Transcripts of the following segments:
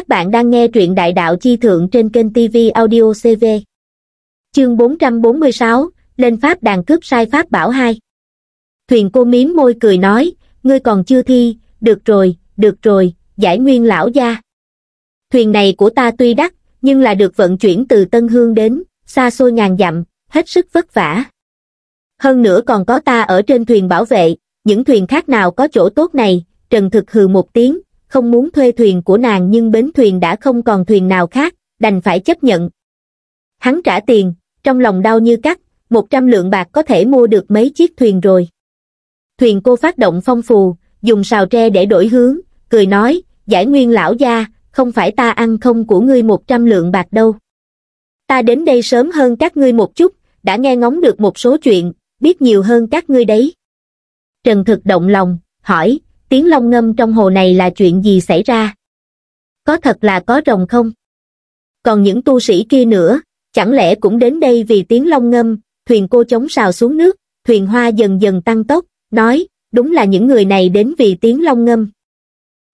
Các bạn đang nghe truyện Đại đạo chi thượng trên kênh TV Audio CV. Chương 446, lên Pháp đàn cướp sai Pháp bảo hai. Thuyền cô miếm môi cười nói, ngươi còn chưa thi, được rồi, được rồi, giải nguyên lão gia. Thuyền này của ta tuy đắt, nhưng là được vận chuyển từ Tân Hương đến, xa xôi ngàn dặm, hết sức vất vả. Hơn nữa còn có ta ở trên thuyền bảo vệ, những thuyền khác nào có chỗ tốt này, Trần Thực hừ một tiếng, không muốn thuê thuyền của nàng nhưng bến thuyền đã không còn thuyền nào khác, đành phải chấp nhận. Hắn trả tiền, trong lòng đau như cắt, 100 lượng bạc có thể mua được mấy chiếc thuyền rồi. Thuyền cô phát động phong phù, dùng sào tre để đổi hướng, cười nói, giải nguyên lão gia, không phải ta ăn không của ngươi 100 lượng bạc đâu. Ta đến đây sớm hơn các ngươi một chút, đã nghe ngóng được một số chuyện, biết nhiều hơn các ngươi đấy. Trần thực động lòng, hỏi, tiếng long ngâm trong hồ này là chuyện gì xảy ra? Có thật là có rồng không? Còn những tu sĩ kia nữa, chẳng lẽ cũng đến đây vì tiếng long ngâm, thuyền cô chống sào xuống nước, thuyền hoa dần dần tăng tốc, nói, đúng là những người này đến vì tiếng long ngâm.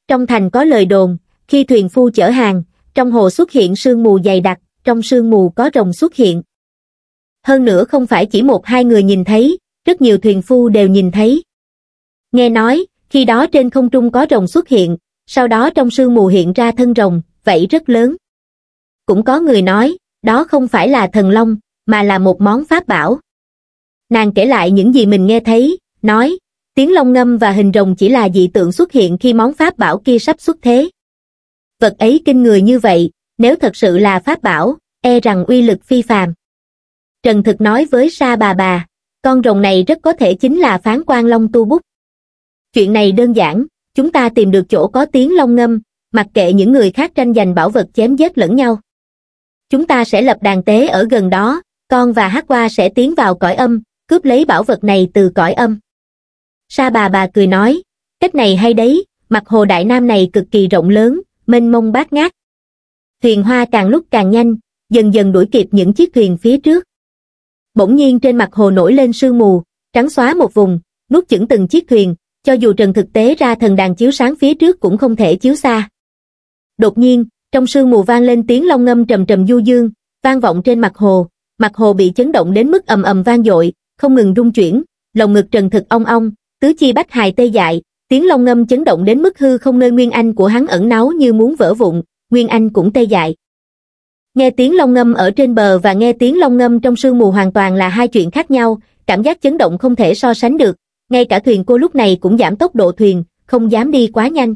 Trong thành có lời đồn, khi thuyền phu chở hàng, trong hồ xuất hiện sương mù dày đặc, trong sương mù có rồng xuất hiện. Hơn nữa không phải chỉ một hai người nhìn thấy, rất nhiều thuyền phu đều nhìn thấy. Nghe nói, khi đó trên không trung có rồng xuất hiện, sau đó trong sương mù hiện ra thân rồng, vậy rất lớn. Cũng có người nói, đó không phải là thần long, mà là một món pháp bảo. Nàng kể lại những gì mình nghe thấy, nói, tiếng long ngâm và hình rồng chỉ là dị tượng xuất hiện khi món pháp bảo kia sắp xuất thế. Vật ấy kinh người như vậy, nếu thật sự là pháp bảo, e rằng uy lực phi phàm. Trần Thực nói với Sa bà bà, con rồng này rất có thể chính là phán quan long tu bút chuyện này đơn giản chúng ta tìm được chỗ có tiếng long ngâm mặc kệ những người khác tranh giành bảo vật chém giết lẫn nhau chúng ta sẽ lập đàn tế ở gần đó con và hát qua sẽ tiến vào cõi âm cướp lấy bảo vật này từ cõi âm sa bà bà cười nói cách này hay đấy mặt hồ đại nam này cực kỳ rộng lớn mênh mông bát ngát thuyền hoa càng lúc càng nhanh dần dần đuổi kịp những chiếc thuyền phía trước bỗng nhiên trên mặt hồ nổi lên sương mù trắng xóa một vùng nuốt chửng từng chiếc thuyền cho dù trần thực tế ra thần đàn chiếu sáng phía trước cũng không thể chiếu xa. Đột nhiên, trong sương mù vang lên tiếng long ngâm trầm trầm du dương, vang vọng trên mặt hồ, mặt hồ bị chấn động đến mức ầm ầm vang dội, không ngừng rung chuyển, lồng ngực trần thực ong ong, tứ chi bách hài tê dại, tiếng long ngâm chấn động đến mức hư không nơi nguyên anh của hắn ẩn náu như muốn vỡ vụn, nguyên anh cũng tê dại. Nghe tiếng long ngâm ở trên bờ và nghe tiếng long ngâm trong sương mù hoàn toàn là hai chuyện khác nhau, cảm giác chấn động không thể so sánh được, ngay cả thuyền cô lúc này cũng giảm tốc độ thuyền, không dám đi quá nhanh.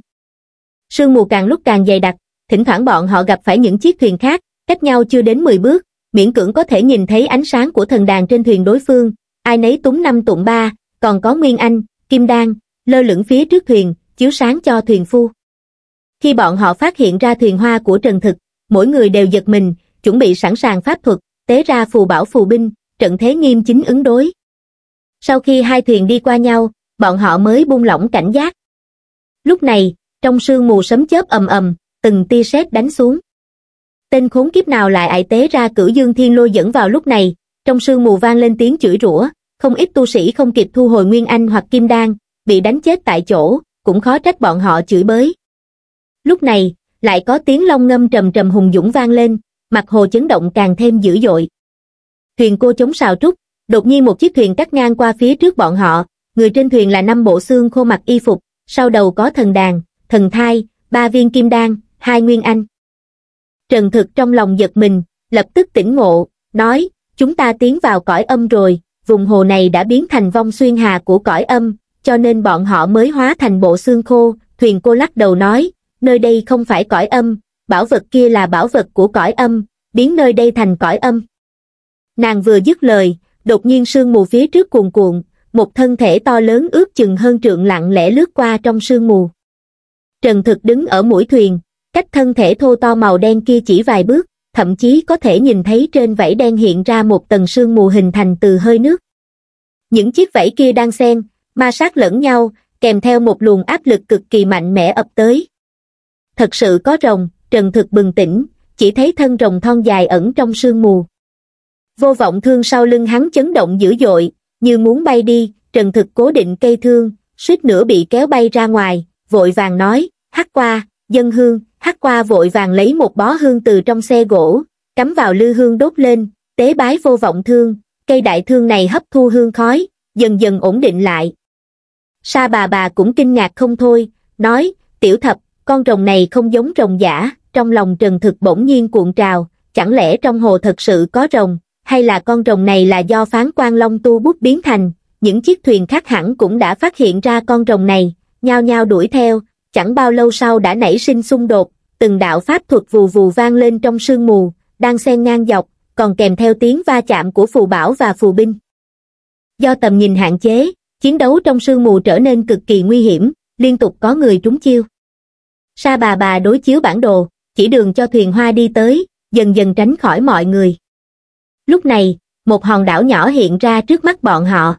Sương mù càng lúc càng dày đặc, thỉnh thoảng bọn họ gặp phải những chiếc thuyền khác, cách nhau chưa đến 10 bước, miễn cưỡng có thể nhìn thấy ánh sáng của thần đàn trên thuyền đối phương, ai nấy túng năm tụng ba, còn có Nguyên Anh, Kim Đan, lơ lửng phía trước thuyền, chiếu sáng cho thuyền phu. Khi bọn họ phát hiện ra thuyền hoa của Trần Thực, mỗi người đều giật mình, chuẩn bị sẵn sàng pháp thuật, tế ra phù bảo phù binh, trận thế nghiêm chính ứng đối sau khi hai thuyền đi qua nhau bọn họ mới buông lỏng cảnh giác lúc này trong sương mù sấm chớp ầm ầm từng tia sét đánh xuống tên khốn kiếp nào lại ải tế ra cửu dương thiên lôi dẫn vào lúc này trong sương mù vang lên tiếng chửi rủa không ít tu sĩ không kịp thu hồi nguyên anh hoặc kim đan bị đánh chết tại chỗ cũng khó trách bọn họ chửi bới lúc này lại có tiếng long ngâm trầm trầm hùng dũng vang lên mặt hồ chấn động càng thêm dữ dội thuyền cô chống sào trúc đột nhiên một chiếc thuyền cắt ngang qua phía trước bọn họ, người trên thuyền là năm bộ xương khô mặc y phục, sau đầu có thần đàn, thần thai, ba viên kim đan, hai nguyên anh. Trần Thực trong lòng giật mình, lập tức tỉnh ngộ, nói, chúng ta tiến vào cõi âm rồi, vùng hồ này đã biến thành vong xuyên hà của cõi âm, cho nên bọn họ mới hóa thành bộ xương khô, thuyền cô lắc đầu nói, nơi đây không phải cõi âm, bảo vật kia là bảo vật của cõi âm, biến nơi đây thành cõi âm. Nàng vừa dứt lời, đột nhiên sương mù phía trước cuồn cuộn, một thân thể to lớn ước chừng hơn trượng lặng lẽ lướt qua trong sương mù. Trần Thực đứng ở mũi thuyền, cách thân thể thô to màu đen kia chỉ vài bước, thậm chí có thể nhìn thấy trên vảy đen hiện ra một tầng sương mù hình thành từ hơi nước. Những chiếc vảy kia đang xen, ma sát lẫn nhau, kèm theo một luồng áp lực cực kỳ mạnh mẽ ập tới. Thật sự có rồng, Trần Thực bừng tỉnh, chỉ thấy thân rồng thon dài ẩn trong sương mù vô vọng thương sau lưng hắn chấn động dữ dội như muốn bay đi trần thực cố định cây thương suýt nữa bị kéo bay ra ngoài vội vàng nói hắc qua dân hương hắc qua vội vàng lấy một bó hương từ trong xe gỗ cắm vào lư hương đốt lên tế bái vô vọng thương cây đại thương này hấp thu hương khói dần dần ổn định lại sa bà bà cũng kinh ngạc không thôi nói tiểu thập con rồng này không giống rồng giả trong lòng trần thực bỗng nhiên cuộn trào chẳng lẽ trong hồ thật sự có rồng hay là con rồng này là do phán quan long tu bút biến thành, những chiếc thuyền khác hẳn cũng đã phát hiện ra con rồng này, nhao nhao đuổi theo, chẳng bao lâu sau đã nảy sinh xung đột, từng đạo pháp thuật vù vù vang lên trong sương mù, đang xen ngang dọc, còn kèm theo tiếng va chạm của phù bảo và phù binh. Do tầm nhìn hạn chế, chiến đấu trong sương mù trở nên cực kỳ nguy hiểm, liên tục có người trúng chiêu. Sa bà bà đối chiếu bản đồ, chỉ đường cho thuyền hoa đi tới, dần dần tránh khỏi mọi người. Lúc này, một hòn đảo nhỏ hiện ra trước mắt bọn họ.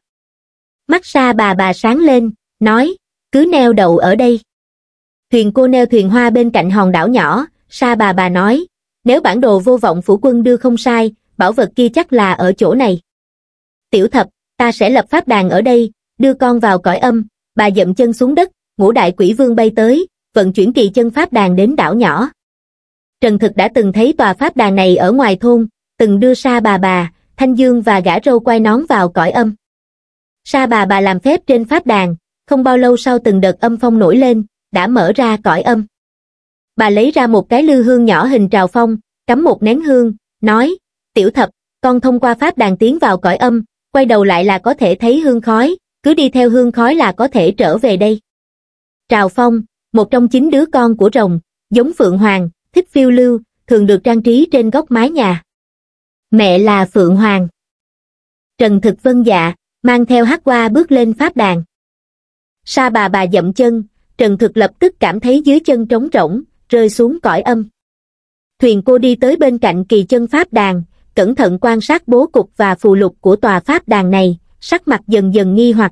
Mắt xa bà bà sáng lên, nói, cứ neo đậu ở đây. Thuyền cô neo thuyền hoa bên cạnh hòn đảo nhỏ, xa bà bà nói, nếu bản đồ vô vọng phủ quân đưa không sai, bảo vật kia chắc là ở chỗ này. Tiểu thập, ta sẽ lập pháp đàn ở đây, đưa con vào cõi âm, bà dậm chân xuống đất, ngũ đại quỷ vương bay tới, vận chuyển kỳ chân pháp đàn đến đảo nhỏ. Trần Thực đã từng thấy tòa pháp đàn này ở ngoài thôn, từng đưa sa bà bà, thanh dương và gã râu quay nón vào cõi âm. Sa bà bà làm phép trên pháp đàn, không bao lâu sau từng đợt âm phong nổi lên, đã mở ra cõi âm. Bà lấy ra một cái lư hương nhỏ hình trào phong, cắm một nén hương, nói, tiểu thập, con thông qua pháp đàn tiến vào cõi âm, quay đầu lại là có thể thấy hương khói, cứ đi theo hương khói là có thể trở về đây. Trào Phong, một trong chín đứa con của rồng, giống Phượng Hoàng, thích phiêu lưu, thường được trang trí trên góc mái nhà mẹ là Phượng Hoàng. Trần Thực Vân dạ, mang theo hát qua bước lên pháp đàn. Sa bà bà dậm chân, Trần Thực lập tức cảm thấy dưới chân trống rỗng, rơi xuống cõi âm. Thuyền cô đi tới bên cạnh kỳ chân pháp đàn, cẩn thận quan sát bố cục và phù lục của tòa pháp đàn này, sắc mặt dần dần nghi hoặc.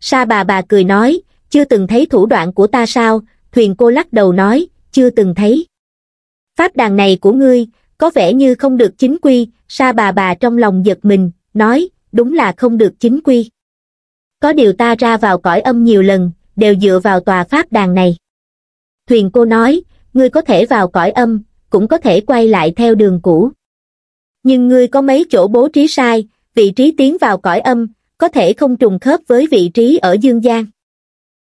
Sa bà bà cười nói, chưa từng thấy thủ đoạn của ta sao, thuyền cô lắc đầu nói, chưa từng thấy. Pháp đàn này của ngươi, có vẻ như không được chính quy, sa bà bà trong lòng giật mình, nói, đúng là không được chính quy. Có điều ta ra vào cõi âm nhiều lần, đều dựa vào tòa pháp đàn này. Thuyền cô nói, ngươi có thể vào cõi âm, cũng có thể quay lại theo đường cũ. Nhưng ngươi có mấy chỗ bố trí sai, vị trí tiến vào cõi âm, có thể không trùng khớp với vị trí ở dương gian.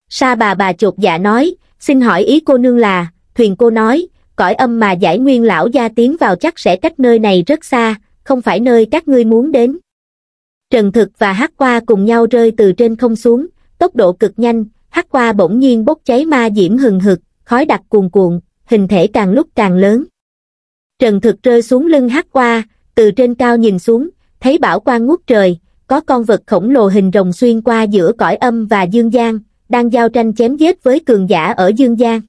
Sa bà bà chột dạ nói, xin hỏi ý cô nương là, thuyền cô nói, cõi âm mà giải nguyên lão gia tiến vào chắc sẽ cách nơi này rất xa, không phải nơi các ngươi muốn đến. Trần Thực và Hắc Qua cùng nhau rơi từ trên không xuống, tốc độ cực nhanh, Hắc Qua bỗng nhiên bốc cháy ma diễm hừng hực, khói đặc cuồn cuộn, hình thể càng lúc càng lớn. Trần Thực rơi xuống lưng Hắc Qua, từ trên cao nhìn xuống, thấy bảo Quan ngút trời, có con vật khổng lồ hình rồng xuyên qua giữa cõi âm và dương gian, đang giao tranh chém giết với cường giả ở dương gian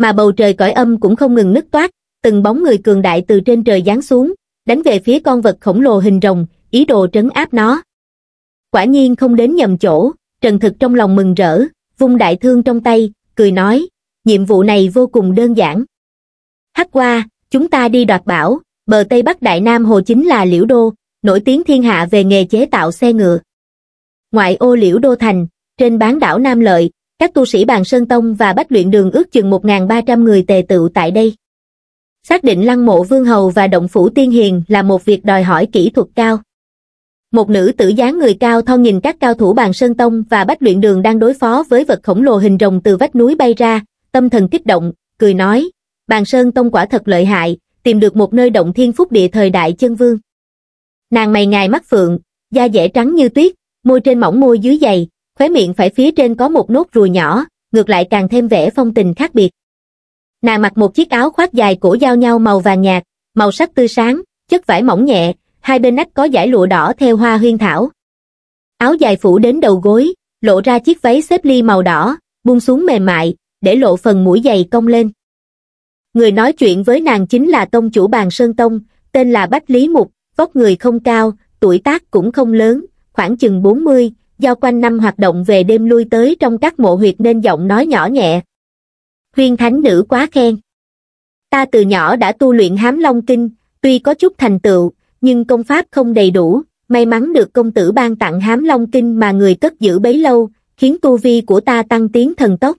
mà bầu trời cõi âm cũng không ngừng nứt toát, từng bóng người cường đại từ trên trời giáng xuống, đánh về phía con vật khổng lồ hình rồng, ý đồ trấn áp nó. Quả nhiên không đến nhầm chỗ, Trần Thực trong lòng mừng rỡ, vung đại thương trong tay, cười nói, nhiệm vụ này vô cùng đơn giản. Hắc qua, chúng ta đi đoạt bảo, bờ Tây Bắc Đại Nam Hồ chính là Liễu Đô, nổi tiếng thiên hạ về nghề chế tạo xe ngựa. Ngoại ô Liễu Đô Thành, trên bán đảo Nam Lợi, các tu sĩ bàn Sơn Tông và Bách Luyện Đường ước chừng 1.300 người tề tựu tại đây. Xác định lăng mộ Vương Hầu và động phủ Tiên Hiền là một việc đòi hỏi kỹ thuật cao. Một nữ tử dáng người cao thon nhìn các cao thủ bàn Sơn Tông và Bách Luyện Đường đang đối phó với vật khổng lồ hình rồng từ vách núi bay ra, tâm thần kích động, cười nói, bàn Sơn Tông quả thật lợi hại, tìm được một nơi động thiên phúc địa thời đại chân vương. Nàng mày ngài mắt phượng, da dẻ trắng như tuyết, môi trên mỏng môi dưới dày, khóe miệng phải phía trên có một nốt ruồi nhỏ, ngược lại càng thêm vẻ phong tình khác biệt. Nàng mặc một chiếc áo khoác dài cổ giao nhau màu vàng nhạt, màu sắc tươi sáng, chất vải mỏng nhẹ, hai bên nách có dải lụa đỏ theo hoa huyên thảo. Áo dài phủ đến đầu gối, lộ ra chiếc váy xếp ly màu đỏ, buông xuống mềm mại, để lộ phần mũi dày cong lên. Người nói chuyện với nàng chính là tông chủ bàn Sơn Tông, tên là Bách Lý Mục, vóc người không cao, tuổi tác cũng không lớn, khoảng chừng 40, do quanh năm hoạt động về đêm lui tới trong các mộ huyệt nên giọng nói nhỏ nhẹ. Huyên thánh nữ quá khen. Ta từ nhỏ đã tu luyện hám long kinh, tuy có chút thành tựu, nhưng công pháp không đầy đủ, may mắn được công tử ban tặng hám long kinh mà người cất giữ bấy lâu, khiến tu vi của ta tăng tiến thần tốc.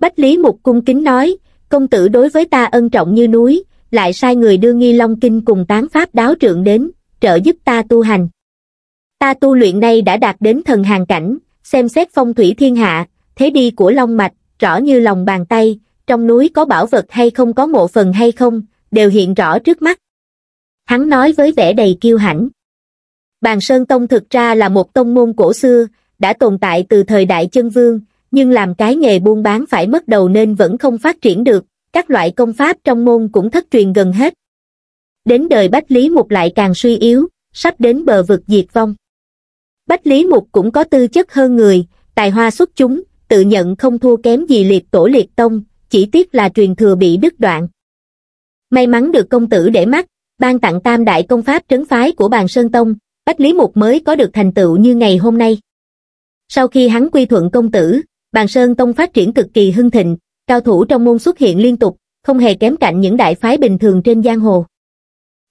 Bách Lý Mục cung kính nói, công tử đối với ta ân trọng như núi, lại sai người đưa nghi long kinh cùng tán pháp đáo trượng đến, trợ giúp ta tu hành ta tu luyện nay đã đạt đến thần hàng cảnh xem xét phong thủy thiên hạ thế đi của long mạch rõ như lòng bàn tay trong núi có bảo vật hay không có mộ phần hay không đều hiện rõ trước mắt hắn nói với vẻ đầy kiêu hãnh bàn sơn tông thực ra là một tông môn cổ xưa đã tồn tại từ thời đại chân vương nhưng làm cái nghề buôn bán phải mất đầu nên vẫn không phát triển được các loại công pháp trong môn cũng thất truyền gần hết đến đời bách lý mục lại càng suy yếu sắp đến bờ vực diệt vong Bách Lý Mục cũng có tư chất hơn người, tài hoa xuất chúng, tự nhận không thua kém gì liệt tổ liệt tông, chỉ tiếc là truyền thừa bị đứt đoạn. May mắn được công tử để mắt, ban tặng tam đại công pháp trấn phái của bàn Sơn Tông, Bách Lý Mục mới có được thành tựu như ngày hôm nay. Sau khi hắn quy thuận công tử, bàn Sơn Tông phát triển cực kỳ hưng thịnh, cao thủ trong môn xuất hiện liên tục, không hề kém cạnh những đại phái bình thường trên giang hồ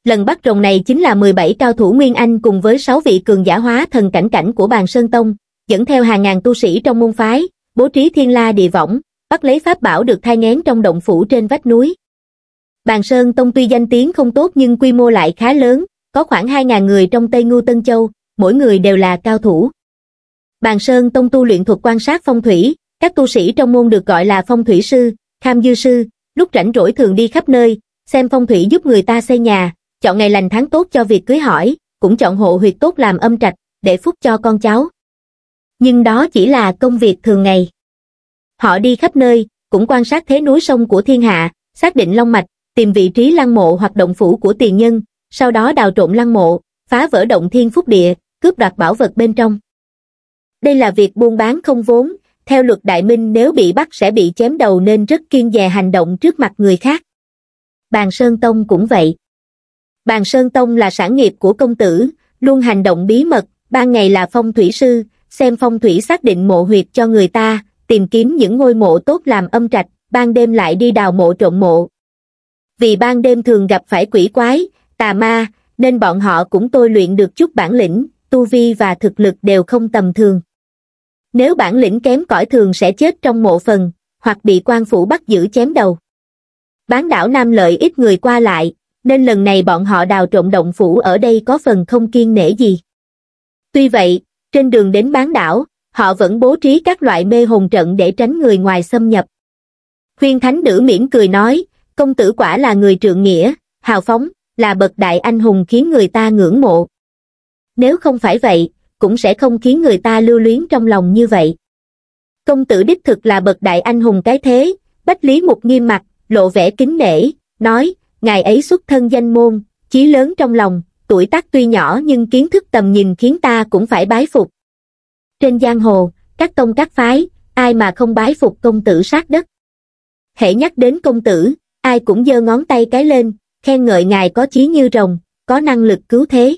lần bắt rồng này chính là 17 cao thủ Nguyên Anh cùng với 6 vị cường giả hóa thần cảnh cảnh của bàn Sơn Tông, dẫn theo hàng ngàn tu sĩ trong môn phái, bố trí thiên la địa võng, bắt lấy pháp bảo được thai ngén trong động phủ trên vách núi. Bàn Sơn Tông tuy danh tiếng không tốt nhưng quy mô lại khá lớn, có khoảng 2.000 người trong Tây ngu Tân Châu, mỗi người đều là cao thủ. Bàn Sơn Tông tu luyện thuật quan sát phong thủy, các tu sĩ trong môn được gọi là phong thủy sư, tham dư sư, lúc rảnh rỗi thường đi khắp nơi, xem phong thủy giúp người ta xây nhà, chọn ngày lành tháng tốt cho việc cưới hỏi, cũng chọn hộ huyệt tốt làm âm trạch, để phúc cho con cháu. Nhưng đó chỉ là công việc thường ngày. Họ đi khắp nơi, cũng quan sát thế núi sông của thiên hạ, xác định long mạch, tìm vị trí lăng mộ hoặc động phủ của tiền nhân, sau đó đào trộn lăng mộ, phá vỡ động thiên phúc địa, cướp đoạt bảo vật bên trong. Đây là việc buôn bán không vốn, theo luật đại minh nếu bị bắt sẽ bị chém đầu nên rất kiên dè hành động trước mặt người khác. Bàn Sơn Tông cũng vậy. Bàn Sơn Tông là sản nghiệp của công tử, luôn hành động bí mật, ban ngày là phong thủy sư, xem phong thủy xác định mộ huyệt cho người ta, tìm kiếm những ngôi mộ tốt làm âm trạch, ban đêm lại đi đào mộ trộm mộ. Vì ban đêm thường gặp phải quỷ quái, tà ma, nên bọn họ cũng tôi luyện được chút bản lĩnh, tu vi và thực lực đều không tầm thường. Nếu bản lĩnh kém cỏi thường sẽ chết trong mộ phần, hoặc bị quan phủ bắt giữ chém đầu. Bán đảo Nam Lợi ít người qua lại, nên lần này bọn họ đào trộn động phủ ở đây có phần không kiên nể gì. Tuy vậy, trên đường đến bán đảo, họ vẫn bố trí các loại mê hồn trận để tránh người ngoài xâm nhập. Khuyên thánh nữ miễn cười nói, công tử quả là người trượng nghĩa, hào phóng, là bậc đại anh hùng khiến người ta ngưỡng mộ. Nếu không phải vậy, cũng sẽ không khiến người ta lưu luyến trong lòng như vậy. Công tử đích thực là bậc đại anh hùng cái thế, Bách Lý Mục nghiêm mặt, lộ vẻ kính nể, nói, ngài ấy xuất thân danh môn, chí lớn trong lòng, tuổi tác tuy nhỏ nhưng kiến thức tầm nhìn khiến ta cũng phải bái phục. Trên giang hồ, các tông các phái, ai mà không bái phục công tử sát đất. Hễ nhắc đến công tử, ai cũng giơ ngón tay cái lên, khen ngợi ngài có chí như rồng, có năng lực cứu thế.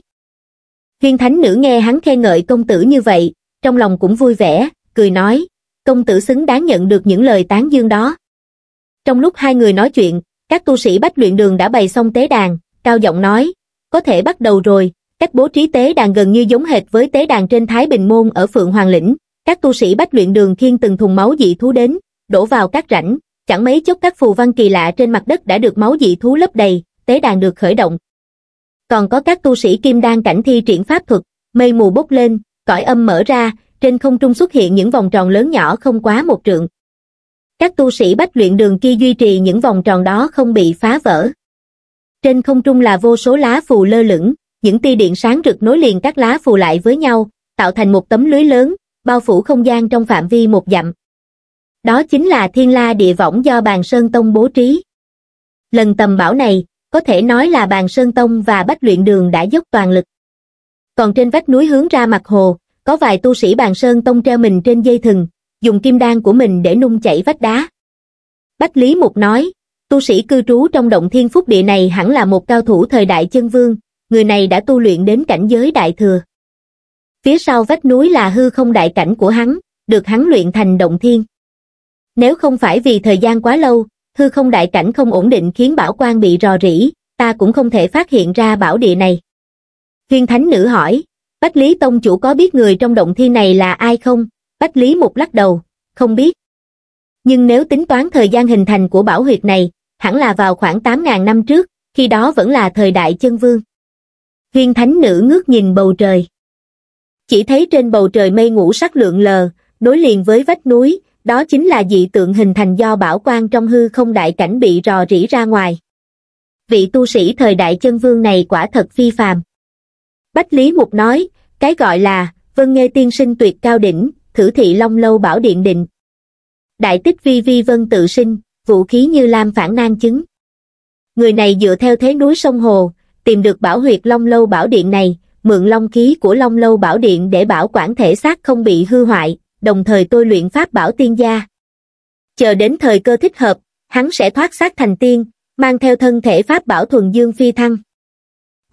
Huyên thánh nữ nghe hắn khen ngợi công tử như vậy, trong lòng cũng vui vẻ, cười nói, công tử xứng đáng nhận được những lời tán dương đó. Trong lúc hai người nói chuyện, các tu sĩ bách luyện đường đã bày xong tế đàn, cao giọng nói, có thể bắt đầu rồi, cách bố trí tế đàn gần như giống hệt với tế đàn trên Thái Bình Môn ở Phượng Hoàng Lĩnh, các tu sĩ bách luyện đường thiên từng thùng máu dị thú đến, đổ vào các rãnh, chẳng mấy chốc các phù văn kỳ lạ trên mặt đất đã được máu dị thú lấp đầy, tế đàn được khởi động. Còn có các tu sĩ kim đan cảnh thi triển pháp thuật, mây mù bốc lên, cõi âm mở ra, trên không trung xuất hiện những vòng tròn lớn nhỏ không quá một trượng, các tu sĩ bách luyện đường kia duy trì những vòng tròn đó không bị phá vỡ. Trên không trung là vô số lá phù lơ lửng, những tia điện sáng rực nối liền các lá phù lại với nhau, tạo thành một tấm lưới lớn, bao phủ không gian trong phạm vi một dặm. Đó chính là thiên la địa võng do bàn Sơn Tông bố trí. Lần tầm bảo này, có thể nói là bàn Sơn Tông và bách luyện đường đã dốc toàn lực. Còn trên vách núi hướng ra mặt hồ, có vài tu sĩ bàn Sơn Tông treo mình trên dây thừng, dùng kim đan của mình để nung chảy vách đá bách lý mục nói tu sĩ cư trú trong động thiên phúc địa này hẳn là một cao thủ thời đại chân vương người này đã tu luyện đến cảnh giới đại thừa phía sau vách núi là hư không đại cảnh của hắn được hắn luyện thành động thiên nếu không phải vì thời gian quá lâu hư không đại cảnh không ổn định khiến bảo quan bị rò rỉ ta cũng không thể phát hiện ra bảo địa này thiên thánh nữ hỏi bách lý tông chủ có biết người trong động thiên này là ai không Bách Lý Mục lắc đầu, không biết. Nhưng nếu tính toán thời gian hình thành của bảo huyệt này, hẳn là vào khoảng 8.000 năm trước, khi đó vẫn là thời đại chân vương. Huyên thánh nữ ngước nhìn bầu trời. Chỉ thấy trên bầu trời mây ngũ sắc lượng lờ, đối liền với vách núi, đó chính là dị tượng hình thành do bảo quan trong hư không đại cảnh bị rò rỉ ra ngoài. Vị tu sĩ thời đại chân vương này quả thật phi phàm. Bách Lý Mục nói, cái gọi là, vân nghe tiên sinh tuyệt cao đỉnh, thử thị long lâu bảo điện định. Đại tích vi vi vân tự sinh, vũ khí như lam phản nan chứng. Người này dựa theo thế núi sông hồ, tìm được bảo huyệt long lâu bảo điện này, mượn long khí của long lâu bảo điện để bảo quản thể xác không bị hư hoại, đồng thời tôi luyện pháp bảo tiên gia. Chờ đến thời cơ thích hợp, hắn sẽ thoát xác thành tiên, mang theo thân thể pháp bảo thuần dương phi thăng.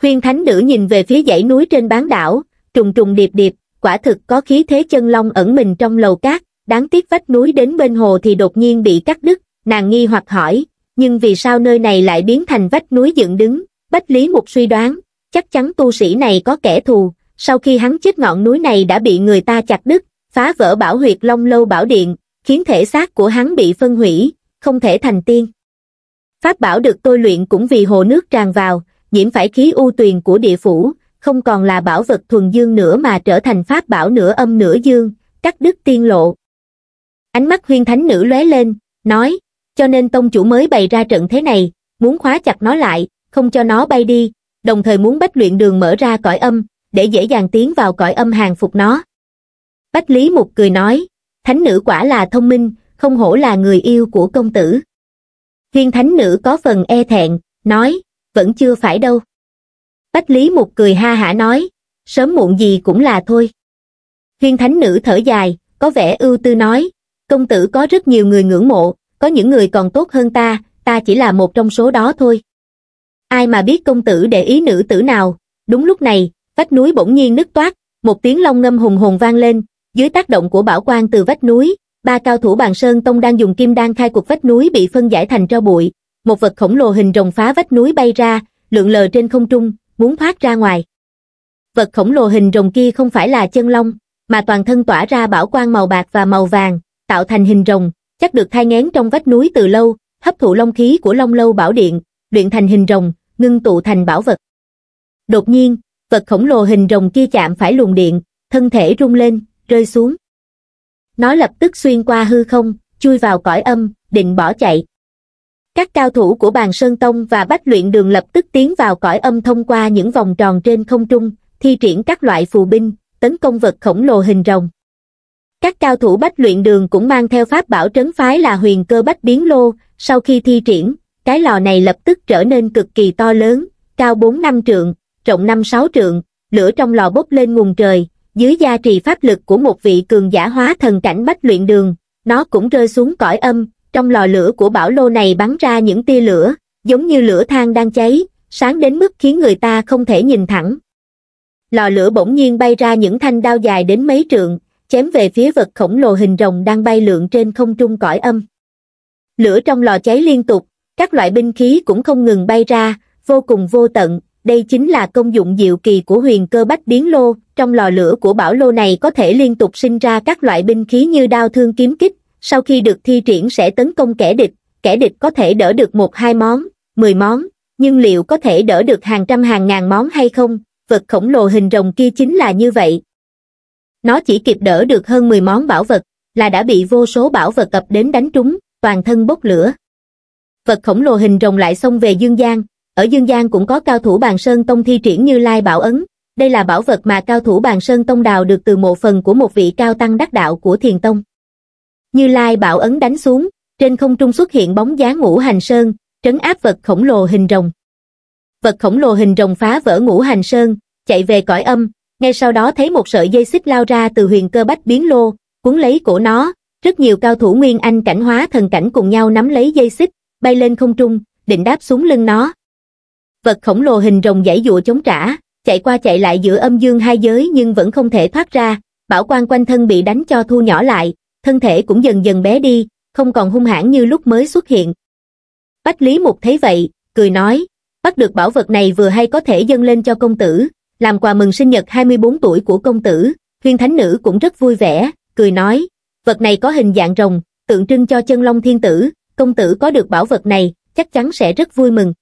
Huyên thánh nữ nhìn về phía dãy núi trên bán đảo, trùng trùng điệp điệp, quả thực có khí thế chân long ẩn mình trong lầu cát, đáng tiếc vách núi đến bên hồ thì đột nhiên bị cắt đứt, nàng nghi hoặc hỏi, nhưng vì sao nơi này lại biến thành vách núi dựng đứng, bách lý một suy đoán, chắc chắn tu sĩ này có kẻ thù, sau khi hắn chết ngọn núi này đã bị người ta chặt đứt, phá vỡ bảo huyệt long lâu bảo điện, khiến thể xác của hắn bị phân hủy, không thể thành tiên. Pháp bảo được tôi luyện cũng vì hồ nước tràn vào, nhiễm phải khí u tuyền của địa phủ, không còn là bảo vật thuần dương nữa mà trở thành pháp bảo nửa âm nửa dương, cắt đứt tiên lộ. Ánh mắt huyên thánh nữ lóe lên, nói, cho nên tông chủ mới bày ra trận thế này, muốn khóa chặt nó lại, không cho nó bay đi, đồng thời muốn bách luyện đường mở ra cõi âm, để dễ dàng tiến vào cõi âm hàng phục nó. Bách Lý Mục cười nói, thánh nữ quả là thông minh, không hổ là người yêu của công tử. Huyên thánh nữ có phần e thẹn, nói, vẫn chưa phải đâu. Bách Lý Mục cười ha hả nói, sớm muộn gì cũng là thôi. Huyên Thánh Nữ thở dài, có vẻ ưu tư nói, công tử có rất nhiều người ngưỡng mộ, có những người còn tốt hơn ta, ta chỉ là một trong số đó thôi. Ai mà biết công tử để ý nữ tử nào, đúng lúc này, vách núi bỗng nhiên nứt toát, một tiếng long ngâm hùng hồn vang lên, dưới tác động của bảo quang từ vách núi, ba cao thủ bàn sơn tông đang dùng kim đan khai cuộc vách núi bị phân giải thành tro bụi, một vật khổng lồ hình rồng phá vách núi bay ra, lượn lờ trên không trung, muốn thoát ra ngoài. Vật khổng lồ hình rồng kia không phải là chân long, mà toàn thân tỏa ra bảo quang màu bạc và màu vàng, tạo thành hình rồng, chắc được thai ngén trong vách núi từ lâu, hấp thụ long khí của Long Lâu Bảo Điện, luyện thành hình rồng, ngưng tụ thành bảo vật. Đột nhiên, vật khổng lồ hình rồng kia chạm phải luồng điện, thân thể rung lên, rơi xuống. Nó lập tức xuyên qua hư không, chui vào cõi âm, định bỏ chạy các cao thủ của bàn Sơn Tông và Bách Luyện Đường lập tức tiến vào cõi âm thông qua những vòng tròn trên không trung, thi triển các loại phù binh, tấn công vật khổng lồ hình rồng. Các cao thủ Bách Luyện Đường cũng mang theo pháp bảo trấn phái là huyền cơ Bách Biến Lô, sau khi thi triển, cái lò này lập tức trở nên cực kỳ to lớn, cao 4 năm trượng, rộng 5-6 trượng, lửa trong lò bốc lên nguồn trời, dưới gia trì pháp lực của một vị cường giả hóa thần cảnh Bách Luyện Đường, nó cũng rơi xuống cõi âm, trong lò lửa của bảo lô này bắn ra những tia lửa, giống như lửa than đang cháy, sáng đến mức khiến người ta không thể nhìn thẳng. Lò lửa bỗng nhiên bay ra những thanh đao dài đến mấy trượng, chém về phía vật khổng lồ hình rồng đang bay lượn trên không trung cõi âm. Lửa trong lò cháy liên tục, các loại binh khí cũng không ngừng bay ra, vô cùng vô tận, đây chính là công dụng diệu kỳ của huyền cơ bách biến lô, trong lò lửa của bảo lô này có thể liên tục sinh ra các loại binh khí như đao thương kiếm kích, sau khi được thi triển sẽ tấn công kẻ địch kẻ địch có thể đỡ được một hai món mười món nhưng liệu có thể đỡ được hàng trăm hàng ngàn món hay không vật khổng lồ hình rồng kia chính là như vậy nó chỉ kịp đỡ được hơn mười món bảo vật là đã bị vô số bảo vật cập đến đánh trúng toàn thân bốc lửa vật khổng lồ hình rồng lại xông về dương gian ở dương gian cũng có cao thủ bàn sơn tông thi triển như lai bảo ấn đây là bảo vật mà cao thủ bàn sơn tông đào được từ một phần của một vị cao tăng đắc đạo của thiền tông như Lai bảo ấn đánh xuống, trên không trung xuất hiện bóng dáng ngũ hành sơn, trấn áp vật khổng lồ hình rồng. Vật khổng lồ hình rồng phá vỡ ngũ hành sơn, chạy về cõi âm, ngay sau đó thấy một sợi dây xích lao ra từ huyền cơ bách biến lô, cuốn lấy cổ nó, rất nhiều cao thủ nguyên anh cảnh hóa thần cảnh cùng nhau nắm lấy dây xích, bay lên không trung, định đáp xuống lưng nó. Vật khổng lồ hình rồng dãy dụa chống trả, chạy qua chạy lại giữa âm dương hai giới nhưng vẫn không thể thoát ra, bảo quan quanh thân bị đánh cho thu nhỏ lại, thân thể cũng dần dần bé đi, không còn hung hãn như lúc mới xuất hiện. Bách Lý Mục thấy vậy, cười nói, bắt được bảo vật này vừa hay có thể dâng lên cho công tử, làm quà mừng sinh nhật 24 tuổi của công tử, Huyên Thánh Nữ cũng rất vui vẻ, cười nói, vật này có hình dạng rồng, tượng trưng cho chân long thiên tử, công tử có được bảo vật này, chắc chắn sẽ rất vui mừng.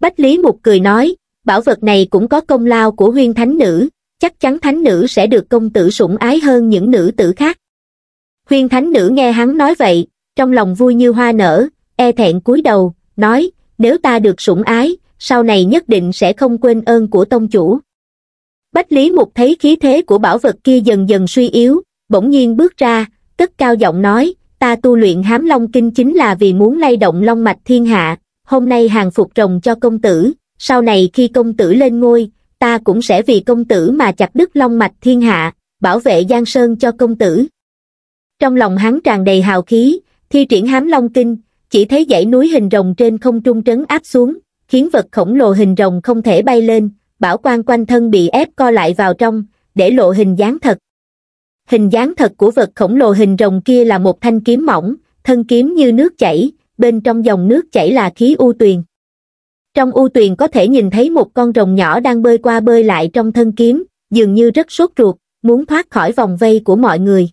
Bách Lý Mục cười nói, bảo vật này cũng có công lao của Huyên Thánh Nữ, chắc chắn Thánh Nữ sẽ được công tử sủng ái hơn những nữ tử khác. Huyên thánh nữ nghe hắn nói vậy, trong lòng vui như hoa nở, e thẹn cúi đầu, nói, nếu ta được sủng ái, sau này nhất định sẽ không quên ơn của tông chủ. Bách Lý Mục thấy khí thế của bảo vật kia dần dần suy yếu, bỗng nhiên bước ra, tức cao giọng nói, ta tu luyện hám long kinh chính là vì muốn lay động long mạch thiên hạ, hôm nay hàng phục rồng cho công tử, sau này khi công tử lên ngôi, ta cũng sẽ vì công tử mà chặt đứt long mạch thiên hạ, bảo vệ giang sơn cho công tử trong lòng hắn tràn đầy hào khí thi triển hám long kinh chỉ thấy dãy núi hình rồng trên không trung trấn áp xuống khiến vật khổng lồ hình rồng không thể bay lên bảo quan quanh thân bị ép co lại vào trong để lộ hình dáng thật hình dáng thật của vật khổng lồ hình rồng kia là một thanh kiếm mỏng thân kiếm như nước chảy bên trong dòng nước chảy là khí u tuyền trong u tuyền có thể nhìn thấy một con rồng nhỏ đang bơi qua bơi lại trong thân kiếm dường như rất sốt ruột muốn thoát khỏi vòng vây của mọi người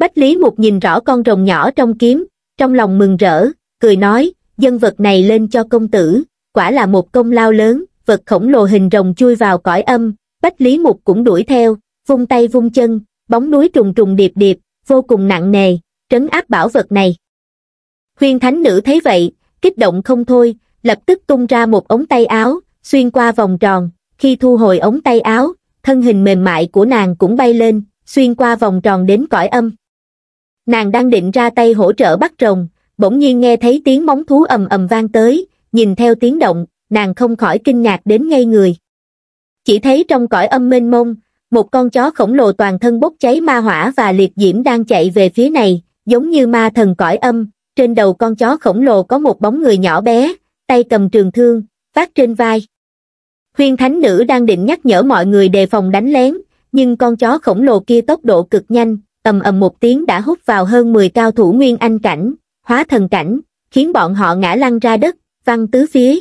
Bách Lý Mục nhìn rõ con rồng nhỏ trong kiếm, trong lòng mừng rỡ, cười nói, dân vật này lên cho công tử, quả là một công lao lớn, vật khổng lồ hình rồng chui vào cõi âm, Bách Lý Mục cũng đuổi theo, vung tay vung chân, bóng núi trùng trùng điệp điệp, vô cùng nặng nề, trấn áp bảo vật này. Huyên Thánh Nữ thấy vậy, kích động không thôi, lập tức tung ra một ống tay áo, xuyên qua vòng tròn, khi thu hồi ống tay áo, thân hình mềm mại của nàng cũng bay lên, xuyên qua vòng tròn đến cõi âm nàng đang định ra tay hỗ trợ bắt rồng bỗng nhiên nghe thấy tiếng móng thú ầm ầm vang tới nhìn theo tiếng động nàng không khỏi kinh ngạc đến ngây người chỉ thấy trong cõi âm mênh mông một con chó khổng lồ toàn thân bốc cháy ma hỏa và liệt diễm đang chạy về phía này giống như ma thần cõi âm trên đầu con chó khổng lồ có một bóng người nhỏ bé tay cầm trường thương vác trên vai huyên thánh nữ đang định nhắc nhở mọi người đề phòng đánh lén nhưng con chó khổng lồ kia tốc độ cực nhanh ầm ầm một tiếng đã hút vào hơn 10 cao thủ nguyên anh cảnh, hóa thần cảnh, khiến bọn họ ngã lăn ra đất, văng tứ phía.